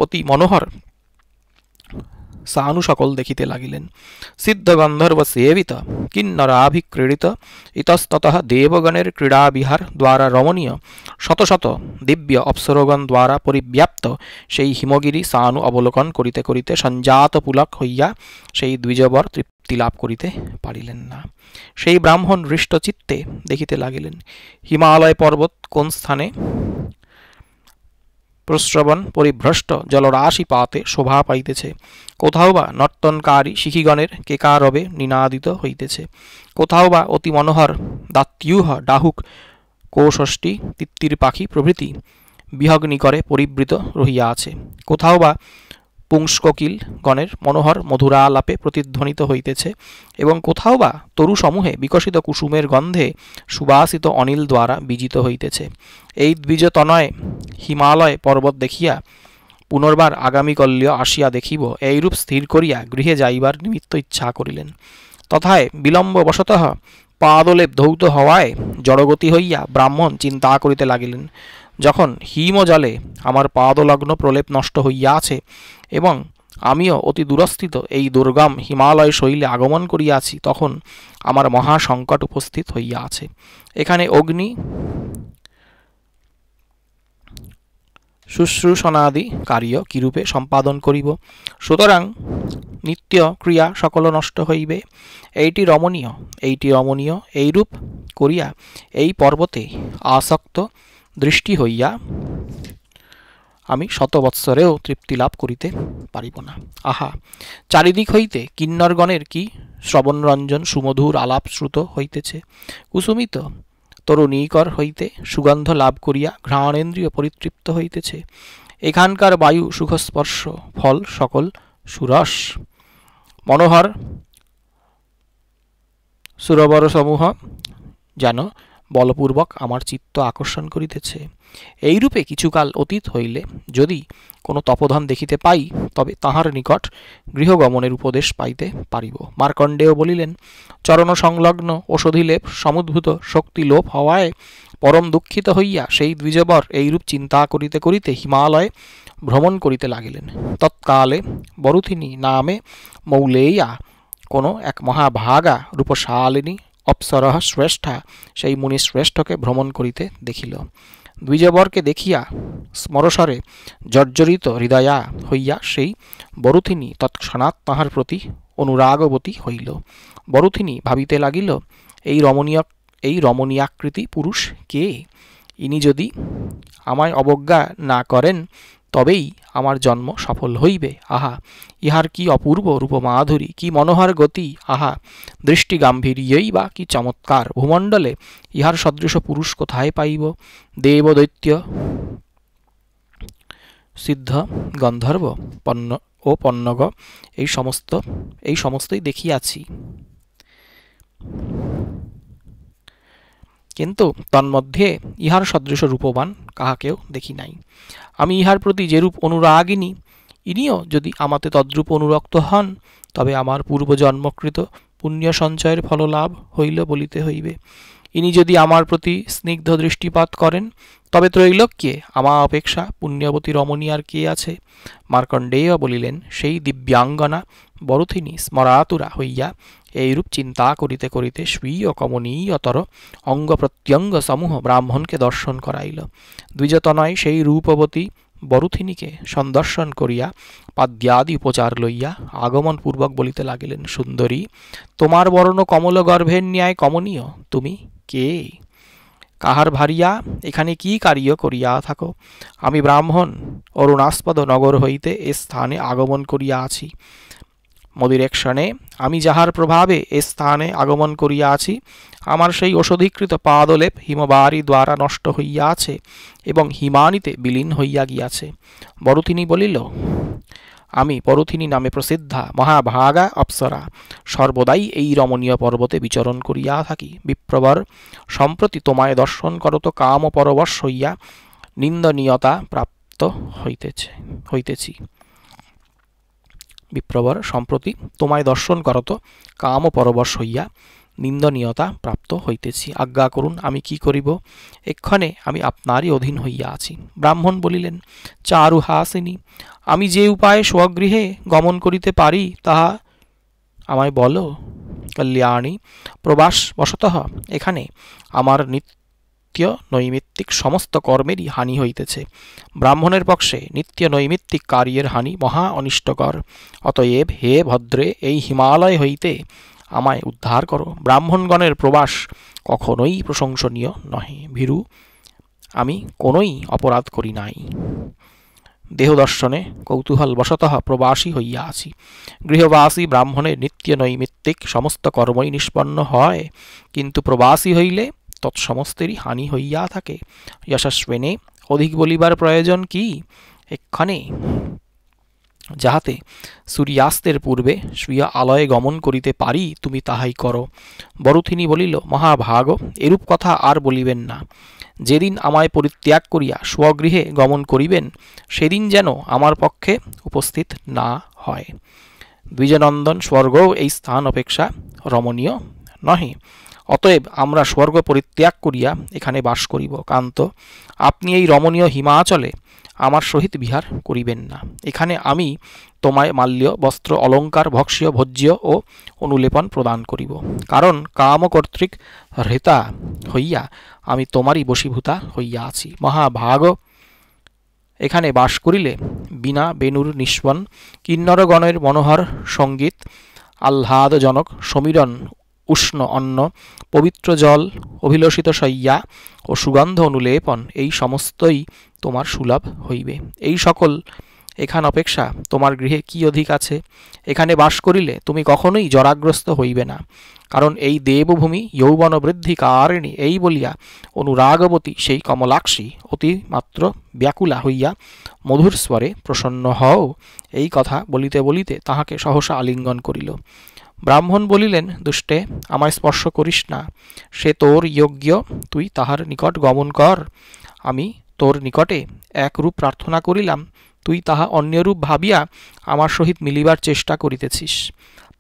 অতি মনোহর সানু সকল দেখিতে লাগিলেন সিদ্ধ গন্ধর্ব সেবিত কিন্নরাভিক্রীড়িত ইতস্তত দেবগণের ক্রীড়াবিহার দ্বারা রমণীয় শত শত দিব্য অপসরগণ দ্বারা পরিব্যাপ্ত সেই হিমগিরি সানু অবলোকন করিতে করিতে সঞ্জাত পুলক হইয়া সেই দ্বিজবর তৃপ্তি লাভ করিতে পারিলেন না সেই ব্রাহ্মণ হৃষ্টচিত্তে দেখিতে লাগিলেন হিমালয় পর্বত কোন স্থানে প্রশ্রবণ পরিভ্রষ্ট জলরাশি পাতে শোভা পাইতেছে কোথাও বা নর্তনকারী শিখিগণের কেকারবে নিনাদিত হইতেছে কোথাও বা অতি মনোহর দাত্তিউহ ডাহুক কৌষষ্ঠী তিত্তির পাখি প্রভৃতি বিহগ্নিকরে পরিবৃত রহিয়া আছে কোথাও বা পুংসককিল গণের মনোহর মধুরা আলাপে প্রতিধ্বনিত হইতেছে এবং কোথাও বা তরু সমূহে বিকশিত কুসুমের গন্ধে সুবাসিত অনিল দ্বারা বিজিত হইতেছে এই তনয় হিমালয় পর্বত দেখিয়া পুনর্বার আগামী কল্য আসিয়া দেখিব এইরূপ স্থির করিয়া গৃহে যাইবার নিমিত্ত ইচ্ছা করিলেন তথায় বিলম্ববশতঃ পাদলেপ ধৌত হওয়ায় জড়গতি হইয়া ব্রাহ্মণ চিন্তা করিতে লাগিলেন যখন হিম জালে জলে আমার পাদলগ্ন প্রলেপ নষ্ট হইয়া আছে এবং আমিও অতি দূরস্থিত এই দুর্গম হিমালয় শৈলে আগমন করিয়াছি তখন আমার মহা সংকট উপস্থিত হইয়া আছে এখানে অগ্নি শুশ্রূষণাদি কার্য কিরূপে সম্পাদন করিব সুতরাং নিত্য ক্রিয়া সকল নষ্ট হইবে এইটি রমণীয় এইটি রমণীয় এইরূপ করিয়া এই পর্বতে আসক্ত দৃষ্টি হইয়া আমি শত বৎসরেও তৃপ্তি লাভ করিতে পারিব না আহা চারিদিক হইতে কিন্নরগণের কি শ্রবণরঞ্জন সুমধুর আলাপ শ্রুত হইতেছে কুসুমিত তরুণীকর হইতে সুগন্ধ লাভ করিয়া ঘ্রাণেন্দ্রিয় পরিতৃপ্ত হইতেছে এখানকার বায়ু সুখস্পর্শ ফল সকল সুরস মনোহর সুরবরসমূহ যেন বলপূর্বক আমার চিত্ত আকর্ষণ করিতেছে এইরূপে কিছুকাল অতীত হইলে যদি কোনো তপধন দেখিতে পাই তবে তাহার নিকট গৃহগমনের উপদেশ পাইতে পারিব মার্কণ্ডেয় বলিলেন চরণ সংলগ্ন ওষধিলেপ সমুদ্ভূত শক্তি লোপ হওয়ায় পরম দুঃখিত হইয়া সেই দ্বিজবর এইরূপ চিন্তা করিতে করিতে হিমালয়ে ভ্রমণ করিতে লাগিলেন তৎকালে বরুথিনী নামে মৌলেইয়া কোনো এক মহাভাগা রূপশালিনী অপ্সরহ শ্রেষ্ঠা সেই মুনি শ্রেষ্ঠকে ভ্রমণ করিতে দেখিল দ্বিজবরকে দেখিয়া স্মরসরে জর্জরিত হৃদয়া হইয়া সেই বরুথিনী তৎক্ষণাৎ তাহার প্রতি অনুরাগবতী হইল বরুথিনী ভাবিতে লাগিল এই রমণীয় এই রমণীয়াকৃতি পুরুষ কে ইনি যদি আমায় অবজ্ঞা না করেন তবেই আমার জন্ম সফল হইবে আহা ইহার কি অপূর্ব রূপমাধুরী কি মনোহর গতি আহা দৃষ্টি গাম্ভীর্যই বা কি চমৎকার ভূমণ্ডলে ইহার সদৃশ পুরুষ কোথায় পাইব দেব দৈত্য সিদ্ধ গন্ধর্ব পণ্য ও পণ্যগ এই সমস্ত এই সমস্তই দেখিয়াছি কিন্তু তন্মধ্যে ইহার সদৃশ রূপবান কাহাকেও দেখি নাই আমি ইহার প্রতি যেরূপ অনুরাগিনী ইনিও যদি আমাতে তদ্রূপ অনুরক্ত হন তবে আমার পূর্বজন্মকৃত পুণ্য সঞ্চয়ের ফললাভ হইল বলিতে হইবে ইনি যদি আমার প্রতি স্নিগ্ধ দৃষ্টিপাত করেন তবে ত্রৈলোক্যে আমার অপেক্ষা পুণ্যবতী রমণী আর কে আছে মার্কণ্ডেয় বলিলেন সেই দিব্যাঙ্গনা বরুথিনী স্মরাতুরা হইয়া এইরূপ চিন্তা করিতে করিতে স্বীয় কমনীয়তর অঙ্গ প্রত্যঙ্গ সমূহ ব্রাহ্মণকে দর্শন করাইল দ্বিজতনয় সেই রূপবতী বরুথিনীকে সন্দর্শন করিয়া পাদ্যাদি উপচার লইয়া আগমন পূর্বক বলিতে লাগিলেন সুন্দরী তোমার বর্ণ কমল গর্ভের ন্যায় কমনীয় তুমি কে কাহার ভারিয়া এখানে কি কার্য করিয়া থাকো আমি ব্রাহ্মণ অরুণাস্পদ নগর হইতে এ স্থানে আগমন করিয়া আছি মদিরেকশনে আমি যাহার প্রভাবে এ স্থানে আগমন করিয়া আছি আমার সেই ওষধিকৃত পাদলেপ হিমবারি দ্বারা নষ্ট হইয়া আছে এবং হিমানিতে বিলীন হইয়া গিয়াছে বড়তিনি বলিল আমি পরুথিনী নামে প্রসিদ্ধা মহাভাগা অপ্সরা সর্বদাই এই রমণীয় পর্বতে বিচরণ করিয়া থাকি বিপ্রবর সম্প্রতি তোমায় দর্শন করত কাম পরবশ হইয়া নিন্দনীয়তা প্রাপ্ত হইতেছে হইতেছি বিপ্রবর সম্প্রতি তোমায় দর্শন করত কাম পরবশ হইয়া নিন্দনীয়তা প্রাপ্ত হইতেছি আজ্ঞা করুন আমি কি করিব এক্ষণে আমি আপনারই অধীন হইয়া আছি ব্রাহ্মণ বলিলেন চারু হাসিনী আমি যে উপায়ে স্বগৃহে গমন করিতে পারি তাহা আমায় বলো কল্যাণী প্রবাস বশত এখানে আমার নিত্য নিত্য নৈমিত্তিক সমস্ত কর্মেরই হানি হইতেছে ব্রাহ্মণের পক্ষে নিত্য নৈমিত্তিক কার্যের হানি মহা অনিষ্টকর অতএব হে ভদ্রে এই হিমালয় হইতে আমায় উদ্ধার করো ব্রাহ্মণগণের প্রবাস কখনোই প্রশংসনীয় নহে ভীরু আমি কোনোই অপরাধ করি নাই দেহদর্শনে কৌতূহলবশত প্রবাসী হইয়া আছি গৃহবাসী ব্রাহ্মণের নিত্য নৈমিত্তিক সমস্ত কর্মই নিষ্পন্ন হয় কিন্তু প্রবাসী হইলে তৎসমস্তেরই হানি হইয়া থাকে যশাশ্বেনে অধিক বলিবার প্রয়োজন কি এক্ষণে যাহাতে সূর্যাস্তের পূর্বে স্বীয় আলয়ে গমন করিতে পারি তুমি তাহাই করো বরুথিনী বলিল মহাভাগ এরূপ কথা আর বলিবেন না যেদিন আমায় পরিত্যাগ করিয়া স্বগৃহে গমন করিবেন সেদিন যেন আমার পক্ষে উপস্থিত না হয় দ্বিজনন্দন স্বর্গও এই স্থান অপেক্ষা রমণীয় নহে অতএব আমরা স্বর্গ পরিত্যাগ করিয়া এখানে বাস করিব কান্ত আপনি এই রমণীয় হিমাচলে আমার সহিত বিহার করিবেন না এখানে আমি তোমায় মাল্য বস্ত্র অলঙ্কার ভক্সীয় ভোজ্য ও অনুলেপন প্রদান করিব কারণ কাম কর্তৃক হৃতা হইয়া আমি তোমারই বশীভূতা হইয়া আছি মহাভাগ এখানে বাস করিলে বিনা বেনুর নিঃস্বন কিন্নরগণের মনোহর সঙ্গীত আহ্লাদজনক সমীরণ উষ্ণ অন্ন পবিত্র জল অভিলষিত শয্যা ও সুগন্ধ অনুলেপন এই সমস্তই তোমার সুলভ হইবে এই সকল এখান অপেক্ষা তোমার গৃহে কি অধিক আছে এখানে বাস করিলে তুমি কখনোই জরাগ্রস্ত হইবে না কারণ এই দেবভূমি যৌবন বৃদ্ধি কারিণী এই বলিয়া অনুরাগবতী সেই কমলাক্ষী অতিমাত্র ব্যাকুলা হইয়া মধুর স্বরে প্রসন্ন হও এই কথা বলিতে বলিতে তাহাকে সহসা আলিঙ্গন করিল ব্রাহ্মণ বলিলেন দুষ্টে আমায় স্পর্শ করিস না সে তোর যোগ্য তুই তাহার নিকট গমন কর আমি তোর নিকটে একরূপ প্রার্থনা করিলাম তুই তাহা অন্যরূপ ভাবিয়া আমার সহিত মিলিবার চেষ্টা করিতেছিস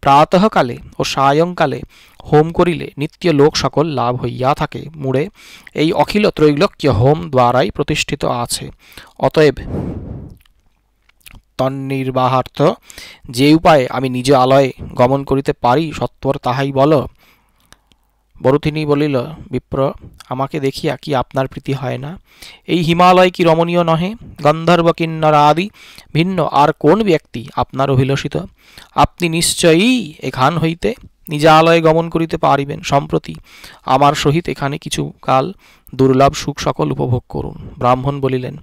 প্রাতঃকালে ও সায়ংকালে হোম করিলে নিত্য লোক সকল লাভ হইয়া থাকে মুড়ে এই অখিল ত্রৈলোক্য হোম দ্বারাই প্রতিষ্ঠিত আছে অতএব তন্নির্বাহার্থ যে উপায়ে আমি নিজ আলয়ে গমন করিতে পারি সত্বর তাহাই বল বরুথিনী বলিল বিপ্র আমাকে দেখিয়া কি আপনার প্রীতি হয় না এই হিমালয় কি রমণীয় নহে গন্ধর্ব কিন্নর আদি ভিন্ন আর কোন ব্যক্তি আপনার অভিলষিত আপনি নিশ্চয়ই এখান হইতে নিজে আলয়ে গমন করিতে পারিবেন সম্প্রতি আমার সহিত এখানে কিছু কাল দুর্লভ সুখ সকল উপভোগ করুন ব্রাহ্মণ বলিলেন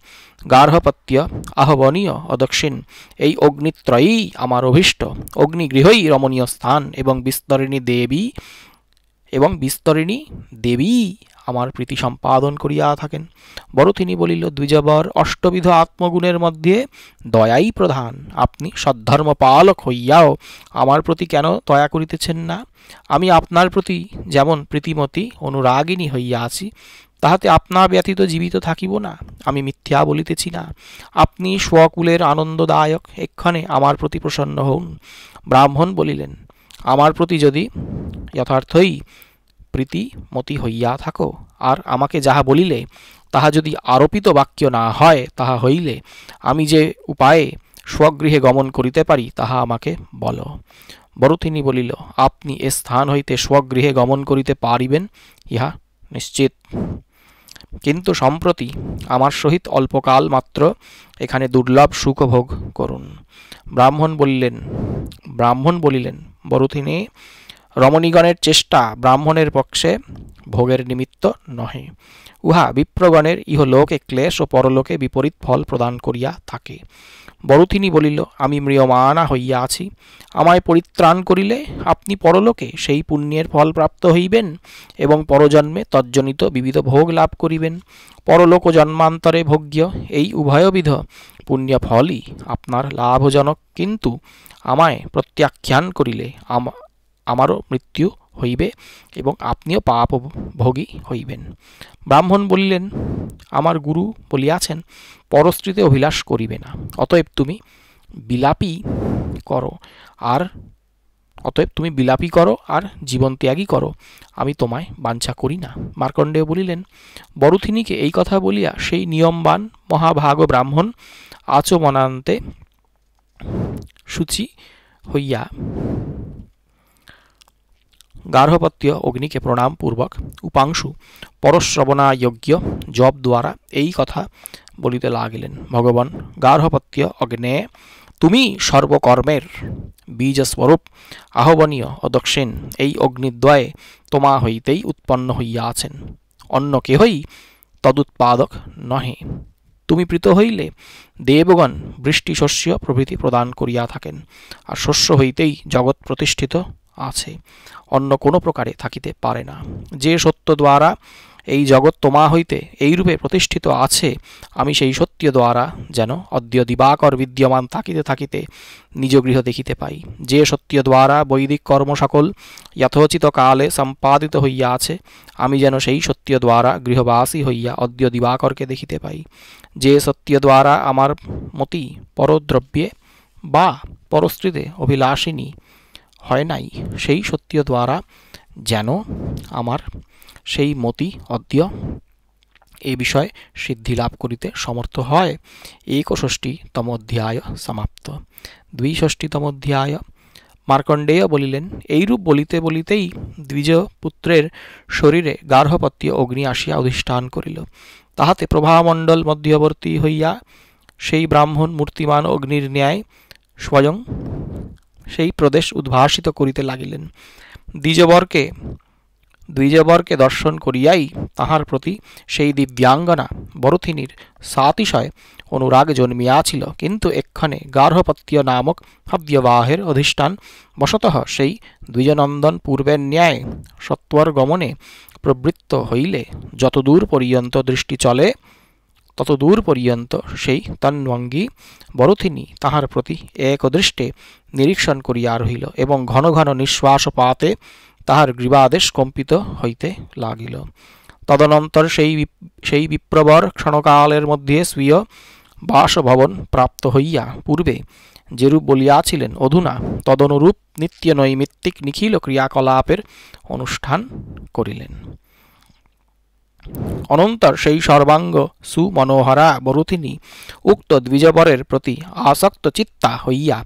গার্হপত্য আহ্বনীয় অদক্ষিণ এই অগ্নিত্রয়ী আমার অভীষ্ট অগ্নিগৃহই রমণীয় স্থান এবং বিস্তরিণী দেবী এবং বিস্তরিণী দেবী আমার প্রীতি সম্পাদন করিয়া থাকেন বড় তিনি বলিল দ্বিজবর অষ্টবিধ আত্মগুণের মধ্যে দয়াই প্রধান আপনি সদ্ধর্ম পালক হইয়াও আমার প্রতি কেন দয়া করিতেছেন না আমি আপনার প্রতি যেমন প্রীতিমতী অনুরাগিনী হইয়া আছি তাহাতে আপনা ব্যতীত জীবিত থাকিব না আমি মিথ্যা বলিতেছি না আপনি স্বকুলের আনন্দদায়ক এক্ষণে আমার প্রতি প্রসন্ন হউন ব্রাহ্মণ বলিলেন আমার প্রতি যদি যথার্থই প্রীতিমতি হইয়া থাকো আর আমাকে যাহা বলিলে তাহা যদি আরোপিত বাক্য না হয় তাহা হইলে আমি যে উপায়ে স্বগৃহে গমন করিতে পারি তাহা আমাকে বলো বরতিনী বলিল আপনি এ স্থান হইতে স্বগৃহে গমন করিতে পারিবেন ইহা নিশ্চিত কিন্তু সম্প্রতি আমার সহিত অল্পকাল মাত্র এখানে দুর্লভ সুখভোগ করুন ব্রাহ্মণ বলিলেন ব্রাহ্মণ বলিলেন বড়থিনী রমণীগণের চেষ্টা ব্রাহ্মণের পক্ষে ভোগের নিমিত্ত নহে উহা বিপ্রগণের ইহলোকে ক্লেশ ও পরলোকে বিপরীত ফল প্রদান করিয়া থাকে বড়ুথিনী বলিল আমি মৃয়মানা হইয়া আছি আমায় পরিত্রাণ করিলে আপনি পরলোকে সেই পুণ্যের ফল প্রাপ্ত হইবেন এবং পরজন্মে তজ্জনিত বিবিধ ভোগ লাভ করিবেন পরলোক জন্মান্তরে ভোগ্য এই উভয়বিধ পুণ্য ফলই আপনার লাভজনক কিন্তু আমায় প্রত্যাখ্যান করিলে আমারও মৃত্যু হইবে এবং আপনিও পাপ ভোগী হইবেন ব্রাহ্মণ বলিলেন আমার গুরু বলিয়াছেন পরস্ত্রীতে অভিলাষ করিবে না অতএব তুমি বিলাপি করো আর অতএব তুমি বিলাপি করো আর জীবন ত্যাগই করো আমি তোমায় বাঞ্ছা করি না মার্কণ্ডেয় বলিলেন বরুথিনীকে এই কথা বলিয়া সেই নিয়মবান মহাভাগ ব্রাহ্মণ আচমনান্তে সূচি হইয়া গার্হপত্য অগ্নিকে প্রণাম পূর্বক উপাংশু পরশ্রবণাযোগ্য জব দ্বারা এই কথা বলিতে লাগিলেন ভগবান গার্হপত্য অগ্নে তুমি সর্বকর্মের বীজস্বরূপ আহ্বনীয় ও দক্ষিণ এই অগ্নিদ্বয়ে তোমা হইতেই উৎপন্ন হইয়া আছেন অন্য কেহই তদুৎপাদক নহে তুমি প্রীত হইলে দেবগণ বৃষ্টি শস্য প্রভৃতি প্রদান করিয়া থাকেন আর শস্য হইতেই জগৎ প্রতিষ্ঠিত আছে অন্য কোনো প্রকারে থাকিতে পারে না যে সত্য দ্বারা এই জগৎ তোমা হইতে এইরূপে প্রতিষ্ঠিত আছে আমি সেই সত্য দ্বারা যেন অদ্য দিবাকর বিদ্যমান থাকিতে থাকিতে নিজ গৃহ দেখিতে পাই যে সত্য দ্বারা বৈদিক কর্ম সকল যথোচিত কালে সম্পাদিত হইয়া আছে আমি যেন সেই সত্য দ্বারা গৃহবাসী হইয়া অদ্য দিবাকরকে দেখিতে পাই যে সত্য দ্বারা আমার মতি পরদ্রব্যে বা পরস্ত্রীতে অভিলাষিনী হয় নাই সেই সত্য দ্বারা যেন আমার সেই মতি অদ্য এ বিষয়ে সিদ্ধি লাভ করিতে সমর্থ হয় একষষ্ঠীতম অধ্যায় সমাপ্ত দ্বিষষ্ঠীতম অধ্যায় মার্কণ্ডেয় বলিলেন এইরূপ বলিতে বলিতেই দ্বিজ পুত্রের শরীরে গার্হপত্য অগ্নি আসিয়া অধিষ্ঠান করিল তাহাতে প্রভামণ্ডল মধ্যবর্তী হইয়া সেই ব্রাহ্মণ মূর্তিমান অগ্নির ন্যায় স্বয়ং সেই প্রদেশ উদ্ভাসিত করিতে লাগিলেন দ্বিজবরকে দ্বিজবরকে দর্শন করিয়াই তাহার প্রতি সেই দিব্যাঙ্গনা বরথিনীর সাতিশয় অনুরাগ জন্মিয়াছিল কিন্তু এক্ষণে গার্হপত্য নামক হব্যবাহের অধিষ্ঠান বশতঃ সেই দ্বিজনন্দন পূর্বের ন্যায় সত্বর গমনে প্রবৃত্ত হইলে যতদূর পর্যন্ত দৃষ্টি চলে ততদূর পর্যন্ত সেই তন্বঙ্গী বরথিনী তাহার প্রতি একদৃষ্টে নিরীক্ষণ করিয়া রহিল এবং ঘন ঘন নিঃশ্বাস পাতে তাহার গ্রীবাদেশ কম্পিত হইতে লাগিল তদনন্তর সেই সেই বিপ্রবর ক্ষণকালের মধ্যে স্বীয় বাসভবন প্রাপ্ত হইয়া পূর্বে যেরূপ বলিয়াছিলেন অধুনা তদনুরূপ নিত্য নৈমিত্তিক নিখিল ক্রিয়াকলাপের অনুষ্ঠান করিলেন অনন্তর সেই সর্বাঙ্গ সুমনোহরা বরুথিনী উক্ত দ্বিজবরের প্রতি আসক্ত চিত্তা হইয়া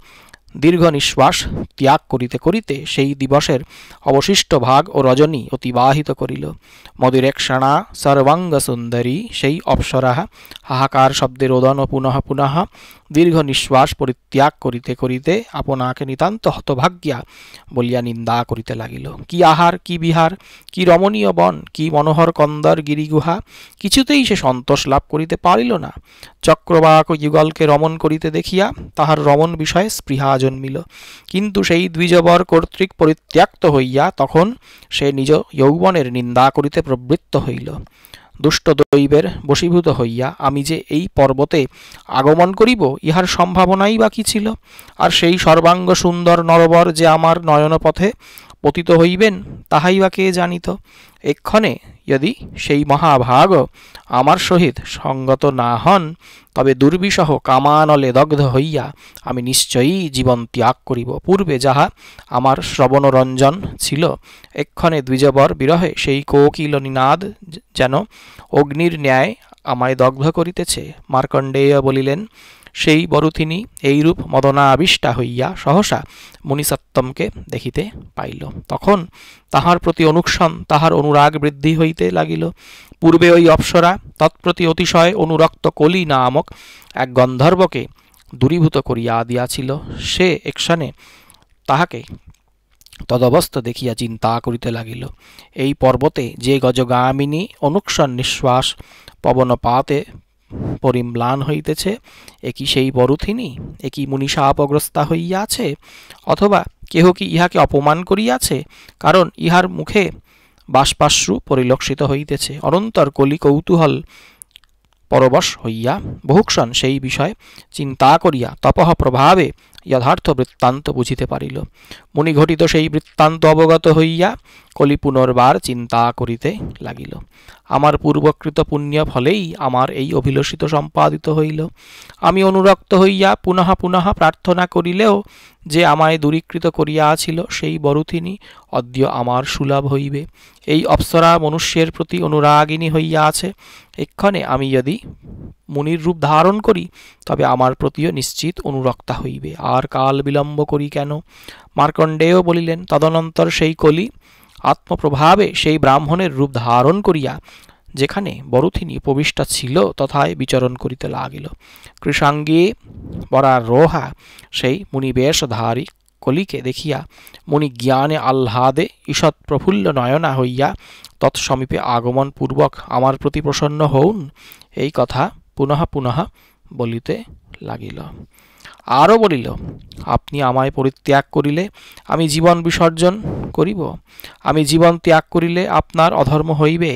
দীর্ঘ নিঃশ্বাস ত্যাগ করিতে করিতে সেই দিবসের অবশিষ্ট ভাগ ও রজনী অতিবাহিত করিল মদিরেক্ষণা সর্বাঙ্গ সুন্দরী সেই অপসরাহা হাহাকার শব্দের ওদন পুনঃ পুনঃ দীর্ঘ নিঃশ্বাস পরিত্যাগ করিতে করিতে আপনাকে নিতান্ত হতভাগ্যা বলিয়া নিন্দা করিতে লাগিল কি আহার কি বিহার কি রমণীয় বন কি মনোহর কন্দর গিরিগুহা কিছুতেই সে সন্তোষ লাভ করিতে পারিল না চক্রবাক যুগলকে রমণ করিতে দেখিয়া তাহার রমণ বিষয়ে স্পৃহা জন্মিল কিন্তু সেই দ্বিজবর কর্তৃক পরিত্যক্ত হইয়া তখন সে নিজ যৌবনের নিন্দা করিতে প্রবৃত্ত হইল দুষ্ট দৈবের বশীভূত হইয়া আমি যে এই পর্বতে আগমন করিব ইহার সম্ভাবনাই বাকি ছিল আর সেই সর্বাঙ্গ সুন্দর নরবর যে আমার নয়নপথে পতিত হইবেন তাহাই বা কে জানিত এক্ষণে যদি সেই মহাভাগ আমার সহিত সঙ্গত না হন তবে দুর্বিষহ কামানলে দগ্ধ হইয়া আমি নিশ্চয়ই জীবন ত্যাগ করিব পূর্বে যাহা আমার শ্রবণরঞ্জন ছিল এক্ষণে দ্বিজবর বিরহে সেই কোকিল নিনাদ যেন অগ্নির ন্যায় আমায় দগ্ধ করিতেছে মার্কণ্ডেয় বলিলেন সেই বড় তিনি এইরূপ আবিষ্টা হইয়া সহসা মুনিসত্তমকে দেখিতে পাইল তখন তাহার প্রতি অনুক্ষণ তাহার অনুরাগ বৃদ্ধি হইতে লাগিল পূর্বে ওই অপ্সরা তৎপ্রতি অতিশয় অনুরক্ত কলি নামক এক গন্ধর্বকে দূরীভূত করিয়া দিয়াছিল সে একসানে তাহাকে তদবস্থ দেখিয়া চিন্তা করিতে লাগিল এই পর্বতে যে গজগামিনী অনুক্ষণ নিঃশ্বাস পবন পাতে পরিম্লান হইতেছে এ কি সেই বরুথিনী এ কি মুনিষা অপগ্রস্তা হইয়াছে অথবা কেহ কি ইহাকে অপমান করিয়াছে কারণ ইহার মুখে বাষ্পাশ্রু পরিলক্ষিত হইতেছে অনন্তর কলি কৌতূহল পরবশ হইয়া বহুক্ষণ সেই বিষয় চিন্তা করিয়া তপহ প্রভাবে যথার্থ বৃত্তান্ত বুঝিতে পারিল মুনিঘটিত সেই বৃত্তান্ত অবগত হইয়া কলি পুনর্বার চিন্তা করিতে লাগিল আমার পূর্বকৃত পুণ্য ফলেই আমার এই অভিলষিত সম্পাদিত হইল আমি অনুরক্ত হইয়া পুনঃ পুনঃ প্রার্থনা করিলেও যে আমায় দূরীকৃত করিয়াছিল সেই বরুথিনী অদ্য আমার সুলভ হইবে এই অপ্সরা মনুষ্যের প্রতি অনুরাগিনী হইয়া আছে এক্ষণে আমি যদি মুনির রূপ ধারণ করি তবে আমার প্রতিও নিশ্চিত অনুরক্তা হইবে আর কাল বিলম্ব করি কেন মার্কণ্ডেয় বলিলেন তদনন্তর সেই কলি আত্মপ্রভাবে সেই ব্রাহ্মণের রূপ ধারণ করিয়া যেখানে বরুথিনী প্রবিষ্টা ছিল তথায় বিচরণ করিতে লাগিল কৃষাঙ্গে কৃষাঙ্গী রোহা সেই মুনিবেশধারী কলিকে দেখিয়া মুনি জ্ঞানে আহ্লাদে ঈষৎ প্রফুল্ল নয়না হইয়া তৎসমীপে আগমন পূর্বক আমার প্রতি প্রসন্ন হউন এই কথা পুনঃ পুনঃ বলিতে লাগিল আরও বলিল আপনি আমায় পরিত্যাগ করিলে আমি জীবন বিসর্জন করিব আমি জীবন ত্যাগ করিলে আপনার অধর্ম হইবে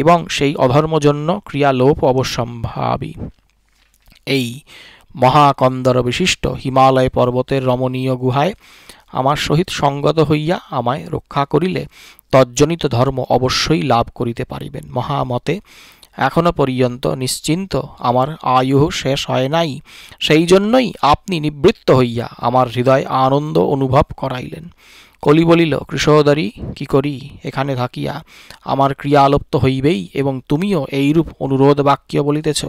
এবং সেই অধর্মজন্য ক্রিয়ালোপ অবসম্ভাবী এই মহাকন্দর বিশিষ্ট হিমালয় পর্বতের রমণীয় গুহায় আমার সহিত সঙ্গত হইয়া আমায় রক্ষা করিলে তজ্জনিত ধর্ম অবশ্যই লাভ করিতে পারিবেন মহামতে এখনও পর্যন্ত নিশ্চিন্ত আমার আয়ু শেষ হয় নাই সেই জন্যই আপনি নিবৃত্ত হইয়া আমার হৃদয় আনন্দ অনুভব করাইলেন কলি বলিল কৃষদারী কি করি এখানে থাকিয়া আমার ক্রিয়া আলুপ্ত হইবেই এবং তুমিও এইরূপ অনুরোধ বাক্য বলিতেছ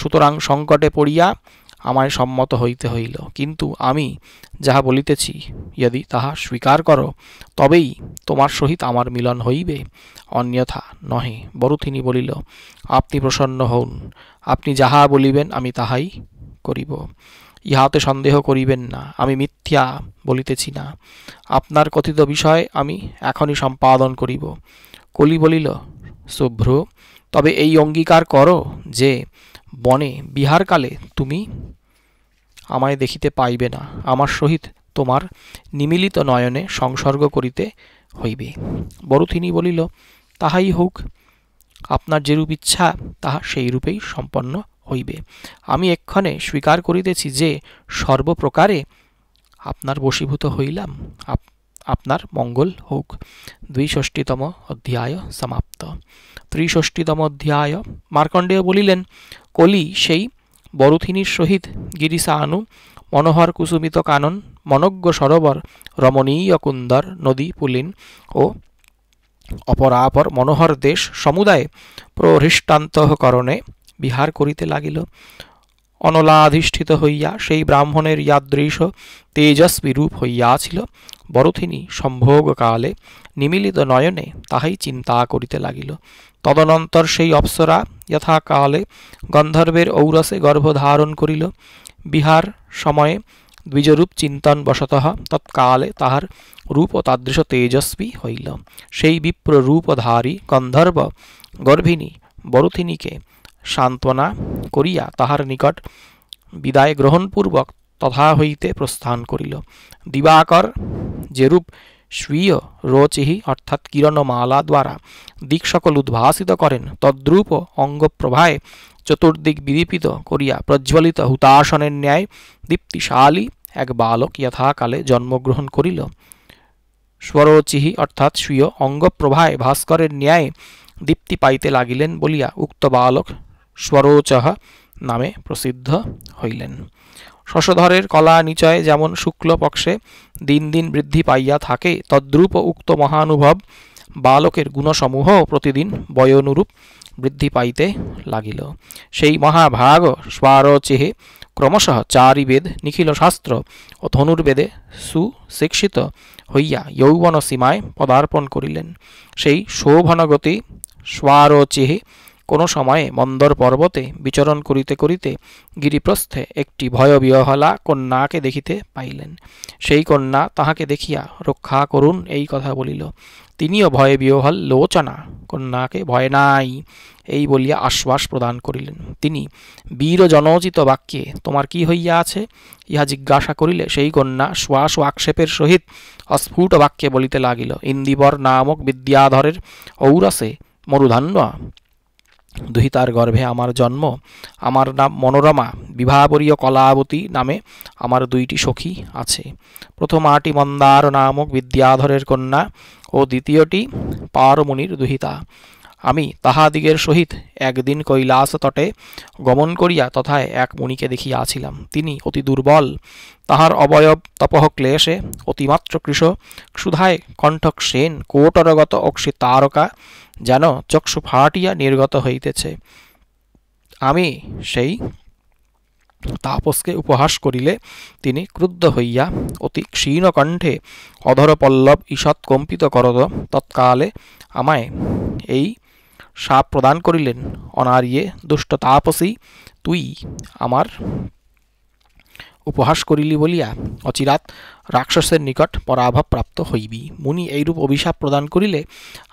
সুতরাং সংকটে পড়িয়া আমায় সম্মত হইতে হইল কিন্তু আমি যাহা বলিতেছি যদি তাহা স্বীকার করো তবেই তোমার সহিত আমার মিলন হইবে অন্যথা নহে বড় তিনি বলিল আপনি প্রসন্ন হউন আপনি যাহা বলিবেন আমি তাহাই করিব ইহাতে সন্দেহ করিবেন না আমি মিথ্যা বলিতেছি না আপনার কথিত বিষয় আমি এখনই সম্পাদন করিব কলি বলিল শুভ্র তবে এই অঙ্গীকার করো যে বনে বিহারকালে তুমি আমায় দেখিতে পাইবে না আমার সহিত তোমার নিমিলিত নয়নে সংসর্গ করিতে হইবে বড় তিনি বলিল তাহাই হোক আপনার যেরূপ ইচ্ছা তাহা সেই রূপেই সম্পন্ন হইবে আমি এক্ষণে স্বীকার করিতেছি যে সর্বপ্রকারে আপনার বশীভূত হইলাম আপ আপনার মঙ্গল হোক দ্বিষষ্টিতম অধ্যায় সমাপ্ত ত্রিষষ্টিতম অধ্যায় মার্কণ্ডেয় বলিলেন কলি সেই বরুথিনীর সহিত গিরিসা আনু মনোহর কুসুমিত কানন মনজ্ঞ সরোবর রমণীয় কুন্দর নদী পুলিন ও অপরাপর মনোহর দেশ সমুদায় প্রহৃষ্টান্তকরণে বিহার করিতে লাগিল অনলাধিষ্ঠিত হইয়া সেই ব্রাহ্মণের ইয়াদৃশ তেজস্বী রূপ হইয়াছিল বরথিনী সম্ভোগকালে নিমিলিত নয়নে তাহাই চিন্তা করিতে লাগিল তদনন্তর সেই অপ্সরা যথাকালে গন্ধর্বের ঔরসে গর্ভধারণ করিল বিহার সময়ে দ্বিজরূপ চিন্তন বশতঃ তৎকালে তাহার রূপ ও তাদৃশ তেজস্বী হইল সেই বিপ্র রূপধারী গন্ধর্ব গর্ভিণী বরুথিনীকে সান্ত্বনা করিয়া তাহার নিকট বিদায় গ্রহণপূর্বক তথা হইতে প্রস্থান করিল দিবাকর যেরূপ স্বীয় রোচিহি অর্থাৎ কিরণমালা দ্বারা দিক সকল উদ্ভাসিত করেন তদ্রূপ অঙ্গপ্রভায় চতুর্দিক বিদীপিত করিয়া প্রজ্বলিত হুতাসনের ন্যায় দীপ্তিশালী এক বালক যথাকালে জন্মগ্রহণ করিল স্বরচিহি অর্থাৎ স্বীয় অঙ্গপ্রভায় ভাস্করের ন্যায় দীপ্তি পাইতে লাগিলেন বলিয়া উক্ত বালক স্বরোচহ নামে প্রসিদ্ধ হইলেন শশধরের কলা নিচয় যেমন শুক্লপক্ষে দিন দিন বৃদ্ধি পাইয়া থাকে তদ্রূপ উক্ত মহানুভব বালকের গুণসমূহ প্রতিদিন বয়নুরূপ বৃদ্ধি পাইতে লাগিল সেই মহাভাগ স্বারচেহে ক্রমশঃ চারিবেদ নিখিল শাস্ত্র ও ধনুর্বেদে সুশিক্ষিত হইয়া যৌবন সীমায় পদার্পণ করিলেন সেই শোভনগতি স্বারচেহে কোনো সময়ে মন্দর পর্বতে বিচরণ করিতে করিতে গিরিপ্রস্থে একটি ভয়বিহলা কন্যাকে দেখিতে পাইলেন সেই কন্যা তাহাকে দেখিয়া রক্ষা করুন এই কথা বলিল তিনিও ভয়ে বিহল লোচনা কন্যাকে ভয় নাই এই বলিয়া আশ্বাস প্রদান করিলেন তিনি বীর জনচিত বাক্যে তোমার কি হইয়া আছে ইহা জিজ্ঞাসা করিলে সেই কন্যা শ্বাস ও আক্ষেপের সহিত অস্ফুট বাক্যে বলিতে লাগিল ইন্দিবর নামক বিদ্যাধরের ঔরাসে মরুধান্য দুহিতার গর্ভে আমার জন্ম আমার নাম মনোরমা বিভাবরীয় কলাবতী নামে আমার দুইটি সখী আছে প্রথম আটি মন্দার নামক বিদ্যাধরের কন্যা ও দ্বিতীয়টি পারমুনির দুহিতা আমি তাহাদিগের সহিত একদিন কৈলাস তটে গমন করিয়া তথায় এক মুনিকে দেখিয়াছিলাম তিনি অতি দুর্বল তাহার অবয়ব তপহ ক্লেশে অতিমাত্র কৃষ ক্ষুধায় কণ্ঠক সেন কোটরগত অক্ষি তারকা যেন চক্ষু ফাটিয়া নির্গত হইতেছে আমি সেই তাপসকে উপহাস করিলে তিনি ক্রুদ্ধ হইয়া অতি ক্ষীণ কণ্ঠে অধরপল্লব ঈষৎ কম্পিত করত তৎকালে আমায় এই সাপ প্রদান করিলেন অনারিয়ে দুষ্ট তাপসী তুই আমার উপহাস করিলি বলিয়া অচিরাত রাক্ষসের নিকট পরাভব প্রাপ্ত হইবি মুনি এইরূপ অভিশাপ প্রদান করিলে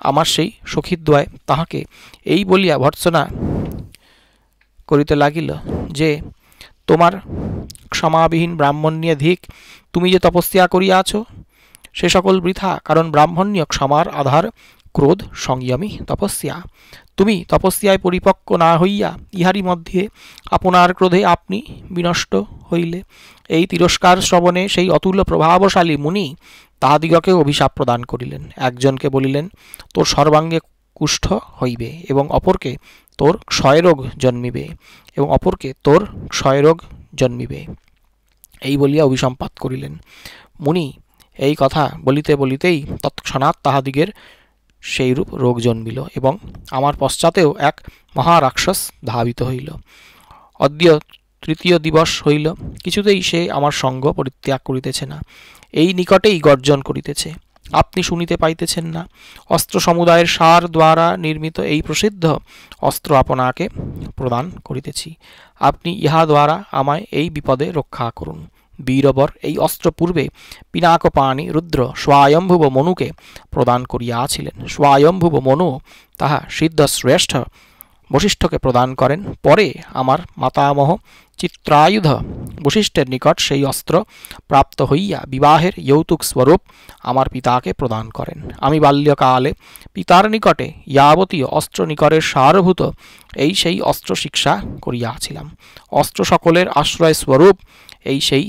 আমার সেই সখীদ্বয় তাহাকে এই বলিয়া ভর্ৎসনা করিতে লাগিল যে তোমার ক্ষমাবিহীন ব্রাহ্মণ নিয়ে ধিক তুমি যে তপস্যা করিয়া আছো সে সকল বৃথা কারণ ব্রাহ্মণ্য ক্ষমার আধার ক্রোধ সংযমী তপস্যা তুমি তপস্যায় পরিপক্ক না হইয়া ইহারি মধ্যে আপনার ক্রোধে আপনি বিনষ্ট হইলে এই তিরস্কার শ্রবণে সেই অতুল প্রভাবশালী মুনি তাহাদিগকে অভিশাপ প্রদান করিলেন একজনকে বলিলেন তোর সর্বাঙ্গে কুষ্ঠ হইবে এবং অপরকে তোর ক্ষয়রোগ জন্মিবে এবং অপরকে তোর ক্ষয়রোগ জন্মিবে এই বলিয়া অভিসম্পাত করিলেন মুনি এই কথা বলিতে বলিতেই তৎক্ষণাৎ তাহাদিগের সেইরূপ রোগ জন্মিল এবং আমার পশ্চাতেও এক মহারাক্ষস ধাবিত হইল অদ্য তৃতীয় দিবস হইল কিছুতেই সে আমার সঙ্গ পরিত্যাগ করিতেছে না এই নিকটেই গর্জন করিতেছে আপনি শুনিতে পাইতেছেন না অস্ত্র সমুদায়ের সার দ্বারা নির্মিত এই প্রসিদ্ধ অস্ত্র আপনাকে প্রদান করিতেছি আপনি ইহা দ্বারা আমায় এই বিপদে রক্ষা করুন বীরবর এই অস্ত্র পূর্বে পিনাকপাণি রুদ্র স্বয়ম্ভুব মনুকে প্রদান করিয়াছিলেন স্বয়ম্ভুব মনু তাহা সিদ্ধ শ্রেষ্ঠ বশিষ্ঠকে প্রদান করেন পরে আমার মাতামহ চিত্রায়ুধ বশিষ্ঠের নিকট সেই অস্ত্র প্রাপ্ত হইয়া বিবাহের যৌতুক স্বরূপ আমার পিতাকে প্রদান করেন আমি বাল্যকালে পিতার নিকটে যাবতীয় অস্ত্র নিকটের সারভূত এই সেই অস্ত্র শিক্ষা করিয়াছিলাম অস্ত্র সকলের আশ্রয় স্বরূপ এই সেই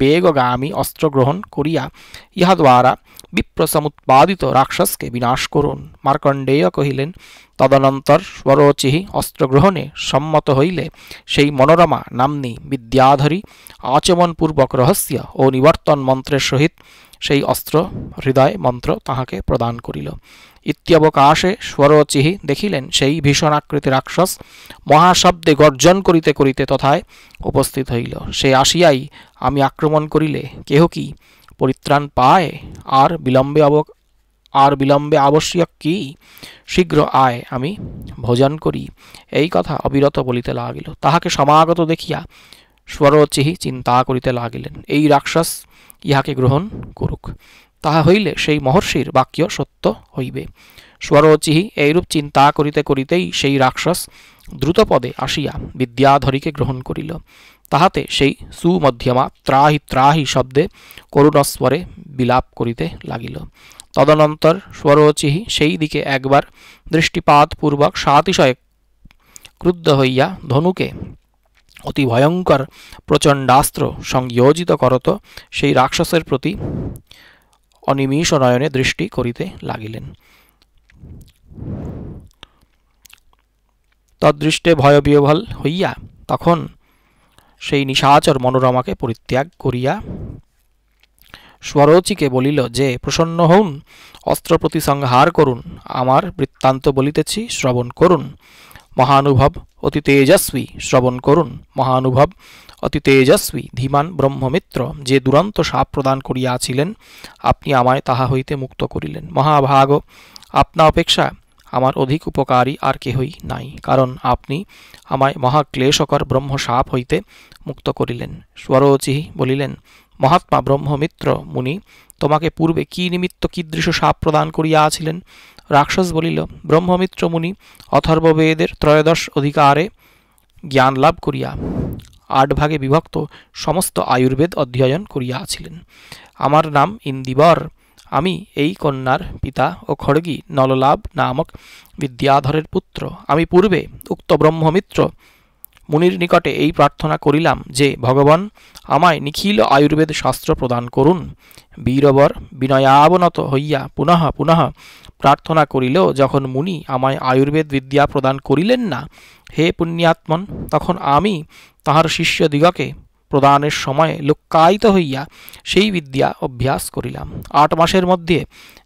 বেগগামী অস্ত্র গ্রহণ করিয়া ইহা দ্বারা বিপ্রসমুৎপাদিত রাক্ষসকে বিনাশ করুন মার্কণ্ডেয় কহিলেন তদনন্তর স্বরচিহি অস্ত্রগ্রহণে সম্মত হইলে সেই মনোরমা নাম্নী বিদ্যাধরী আচমনপূর্বক রহস্য ও নিবর্তন মন্ত্রের সহিত সেই অস্ত্র হৃদয় মন্ত্র তাহাকে প্রদান করিল ইত্যবকাশে স্বরচিহি দেখিলেন সেই ভীষণ আকৃতি রাক্ষস মহাশব্দে গর্জন করিতে করিতে তথায় উপস্থিত হইল সে আসিয়াই আমি আক্রমণ করিলে কেহ কি পরিত্রাণ পায় আর বিলম্বে অব আর বিলম্বে আবশ্যক কি শীঘ্র আয় আমি ভোজন করি এই কথা অবিরত বলিতে লাগিল তাহাকে সমাগত দেখিয়া স্বরচিহি চিন্তা করিতে লাগিলেন এই রাক্ষস ইহাকে গ্রহণ করুক তাহা হইলে সেই মহর্ষির বাক্য সত্য হইবে স্বরচিহি এইরূপ চিন্তা করিতে করিতেই সেই রাক্ষস দ্রুতপদে আসিয়া বিদ্যাধরীকে গ্রহণ করিল তাহাতে সেই সুমধ্যমা ত্রাহি ত্রাহি শব্দে করুণস্বরে বিলাপ করিতে লাগিল তদনন্তর স্বরচিহি সেই দিকে একবার পূর্বক সাতিশয়ে ক্রুদ্ধ হইয়া ধনুকে অতি ভয়ঙ্কর প্রচণ্ডাস্ত্র সংযোজিত করত সেই রাক্ষসের প্রতি অনিমিষ নয়নে দৃষ্টি করিতে লাগিলেন তদৃষ্টে ভয় ভয়বিহ্বল হইয়া তখন সেই নিশাচর মনোরমাকে পরিত্যাগ করিয়া স্বরচিকে বলিল যে প্রসন্ন হন অস্ত্র প্রতিসংহার করুন আমার বৃত্তান্ত বলিতেছি শ্রবণ করুন মহানুভব অতি তেজস্বী শ্রবণ করুন মহানুভব অতি তেজস্বী ধীমান ব্রহ্মমিত্র যে দুরন্ত সাপ প্রদান করিয়াছিলেন আপনি আমায় তাহা হইতে মুক্ত করিলেন মহাভাগ আপনা অপেক্ষা আমার অধিক উপকারী আর কেহই নাই কারণ আপনি আমায় মহাক্লেশকর ব্রহ্মসাপ হইতে মুক্ত করিলেন স্বরচি বলিলেন মহাত্মা ব্রহ্মমিত্র মুনি তোমাকে পূর্বে কি নিমিত্ত কিদৃশ সাপ প্রদান করিয়াছিলেন রাক্ষস বলিল ব্রহ্মমিত্র মুনি অথর্ববেদের ত্রয়োদশ অধিকারে জ্ঞান লাভ করিয়া আট ভাগে বিভক্ত সমস্ত আয়ুর্বেদ অধ্যয়ন করিয়াছিলেন আমার নাম ইন্দিবর আমি এই কন্যার পিতা ও খড়গী নললাভ নামক বিদ্যাধরের পুত্র আমি পূর্বে উক্ত ব্রহ্মমিত্র মুনির নিকটে এই প্রার্থনা করিলাম যে ভগবান আমায় নিখিল আয়ুর্বেদ শাস্ত্র প্রদান করুন বীরবর বিনয়াবনত হইয়া পুনঃ পুনঃ প্রার্থনা করিল যখন মুনি আমায় আয়ুর্বেদ বিদ্যা প্রদান করিলেন না হে পুণ্যাত্মন তখন আমি তাহার শিষ্যদিগকে প্রদানের সময় লুকায়িত হইয়া সেই বিদ্যা অভ্যাস করিলাম আট মাসের মধ্যে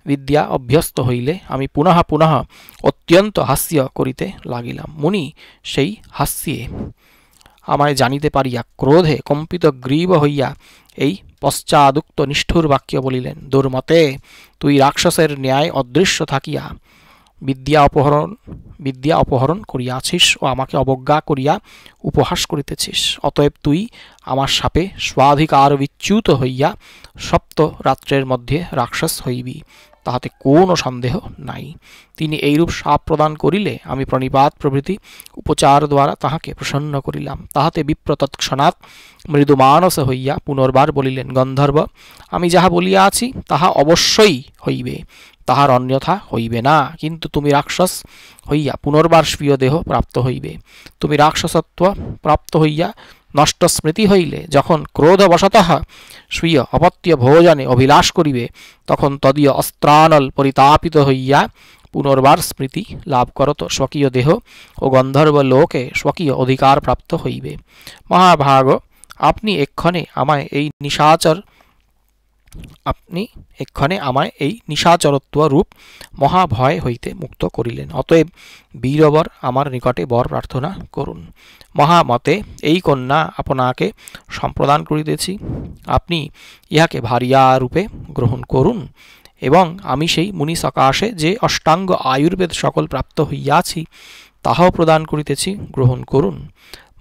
বিদ্যা অভ্যস্ত হইলে আমি পুনঃ পুনঃ অত্যন্ত হাস্য করিতে লাগিলাম মুনি সেই হাস্যে আমায় জানিতে পারিয়া ক্রোধে কম্পিত গ্রীব হইয়া এই পশ্চাদুক্ত নিষ্ঠুর বাক্য বলিলেন দুর্মতে তুই রাক্ষসের ন্যায় অদৃশ্য থাকিয়া বিদ্যা অপহরণ বিদ্যা অপহরণ করিয়াছিস ও আমাকে অবজ্ঞা করিয়া উপহাস করিতেছিস অতএব তুই আমার সাপে স্বাধিকার বিচ্যুত হইয়া সপ্ত রাত্রের মধ্যে রাক্ষস হইবি তাহাতে কোনো সন্দেহ নাই তিনি এইরূপ সাপ প্রদান করিলে আমি প্রণিপাত প্রভৃতি উপচার দ্বারা তাহাকে প্রসন্ন করিলাম তাহাতে বিপ্র তৎক্ষণাৎ মৃদুমানস হইয়া পুনর্বার বলিলেন গন্ধর্ব আমি যাহা বলিয়া আছি তাহা অবশ্যই হইবে তাহার অন্যথা হইবে না কিন্তু তুমি রাক্ষস হইয়া পুনর্বার স্বীয় দেহ প্রাপ্ত হইবে তুমি রাক্ষসত্ব প্রাপ্ত হইয়া নষ্ট স্মৃতি হইলে যখন ক্রোধবশতঃ স্বীয় অপত্য ভোজনে অভিলাষ করিবে তখন তদীয় অস্ত্রানল পরিতাপিত হইয়া পুনর্বার স্মৃতি লাভ করত স্বকীয় দেহ ও গন্ধর্ব লোকে স্বকীয় অধিকার প্রাপ্ত হইবে মহাভাগ আপনি এক্ষণে আমায় এই নিশাচর আপনি এক্ষণে আমায় এই নিশাচরত্ব রূপ মহাভয় হইতে মুক্ত করিলেন অতএব বীরবর আমার নিকটে বর প্রার্থনা করুন মহামতে এই কন্যা আপনাকে সম্প্রদান করিতেছি আপনি ইহাকে ভারিয়া রূপে গ্রহণ করুন এবং আমি সেই মুনি সকাশে যে অষ্টাঙ্গ আয়ুর্বেদ সকল প্রাপ্ত হইয়াছি তাহাও প্রদান করিতেছি গ্রহণ করুন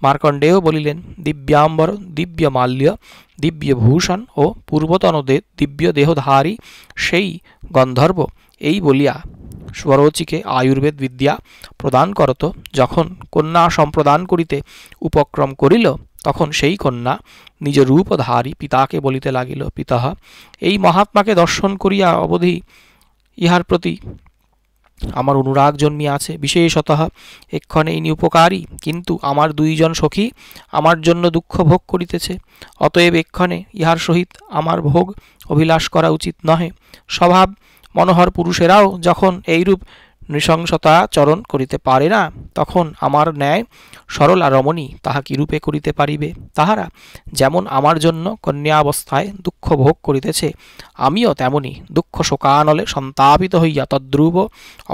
মার্কণ্ডেয় বলিলেন দিব্যাম্বর দিব্য মাল্য দিব্যভূষণ ও পূর্বতনদের দিব্য দেহধারী সেই গন্ধর্ব এই বলিয়া স্বরচিকে আয়ুর্বেদ বিদ্যা প্রদান করত যখন কন্যা সম্প্রদান করিতে উপক্রম করিল তখন সেই কন্যা নিজ রূপধারী পিতাকে বলিতে লাগিল পিতাহ এই মহাত্মাকে দর্শন করিয়া অবধি ইহার প্রতি আমার অনুরাগ জন্মিয়া আছে বিশেষতঃ এক্ষণে ইনি উপকারী কিন্তু আমার দুইজন সখী আমার জন্য দুঃখ ভোগ করিতেছে অতএব এক্ষণে ইহার সহিত আমার ভোগ অভিলাষ করা উচিত নহে স্বভাব মনোহর পুরুষেরাও যখন এইরূপ নৃশংসতা চরণ করিতে পারে না তখন আমার ন্যায় সরল আর রমণী তাহা কিরূপে করিতে পারিবে তাহারা যেমন আমার জন্য কন্যাবস্থায় দুঃখ ভোগ করিতেছে আমিও তেমনি দুঃখ শোকানলে সন্তাপিত হইয়া তদ্রুব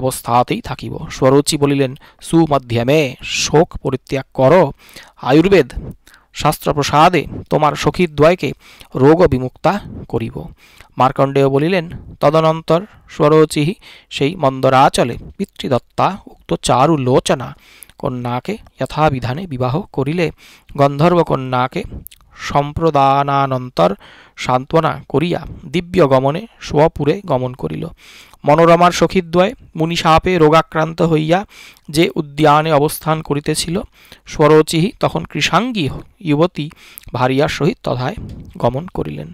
অবস্থাতেই থাকিব স্বরুচি বলিলেন সুমাধ্যমে শোক পরিত্যাগ কর আয়ুর্বেদ শাস্ত্রপ্রসাদে তোমার সখীর দ্বয়কে রোগ বিমুক্তা করিব মার্কণ্ডেয় বলিলেন তদনন্তর স্বরচিহি সেই মন্দরাচলে পিতৃদত্তা উক্ত চারু লোচনা কন্যাকে যথাবিধানে বিবাহ করিলে গন্ধর্ব কন্যাকে সম্প্রদানানন্তর সান্ত্বনা করিয়া দিব্য গমনে স্বপুরে গমন করিল মনোরমার সখীদ্বয় মুনি সাপে রোগাক্রান্ত হইয়া যে উদ্যানে অবস্থান করিতেছিল স্বরচিহি তখন কৃষাঙ্গী যুবতী ভারিয়ার সহিত তথায় গমন করিলেন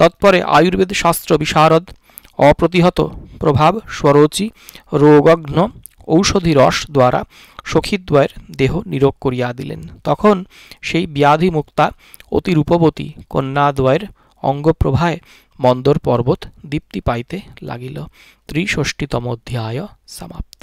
তৎপরে আয়ুর্বেদ শাস্ত্র বিশারদ অপ্রতিহত প্রভাব স্বরচি রোগঘ্ন ঔষধি রস দ্বারা সখীদ্বয়ের দেহ নিরোগ করিয়া দিলেন তখন সেই ব্যাধি মুক্তা অতি রূপবতী কন্যাদ্বয়ের অঙ্গপ্রভায় মন্দর পর্বত দীপ্তি পাইতে লাগিল ত্রিষষ্টিতম অধ্যায় সমাপ্ত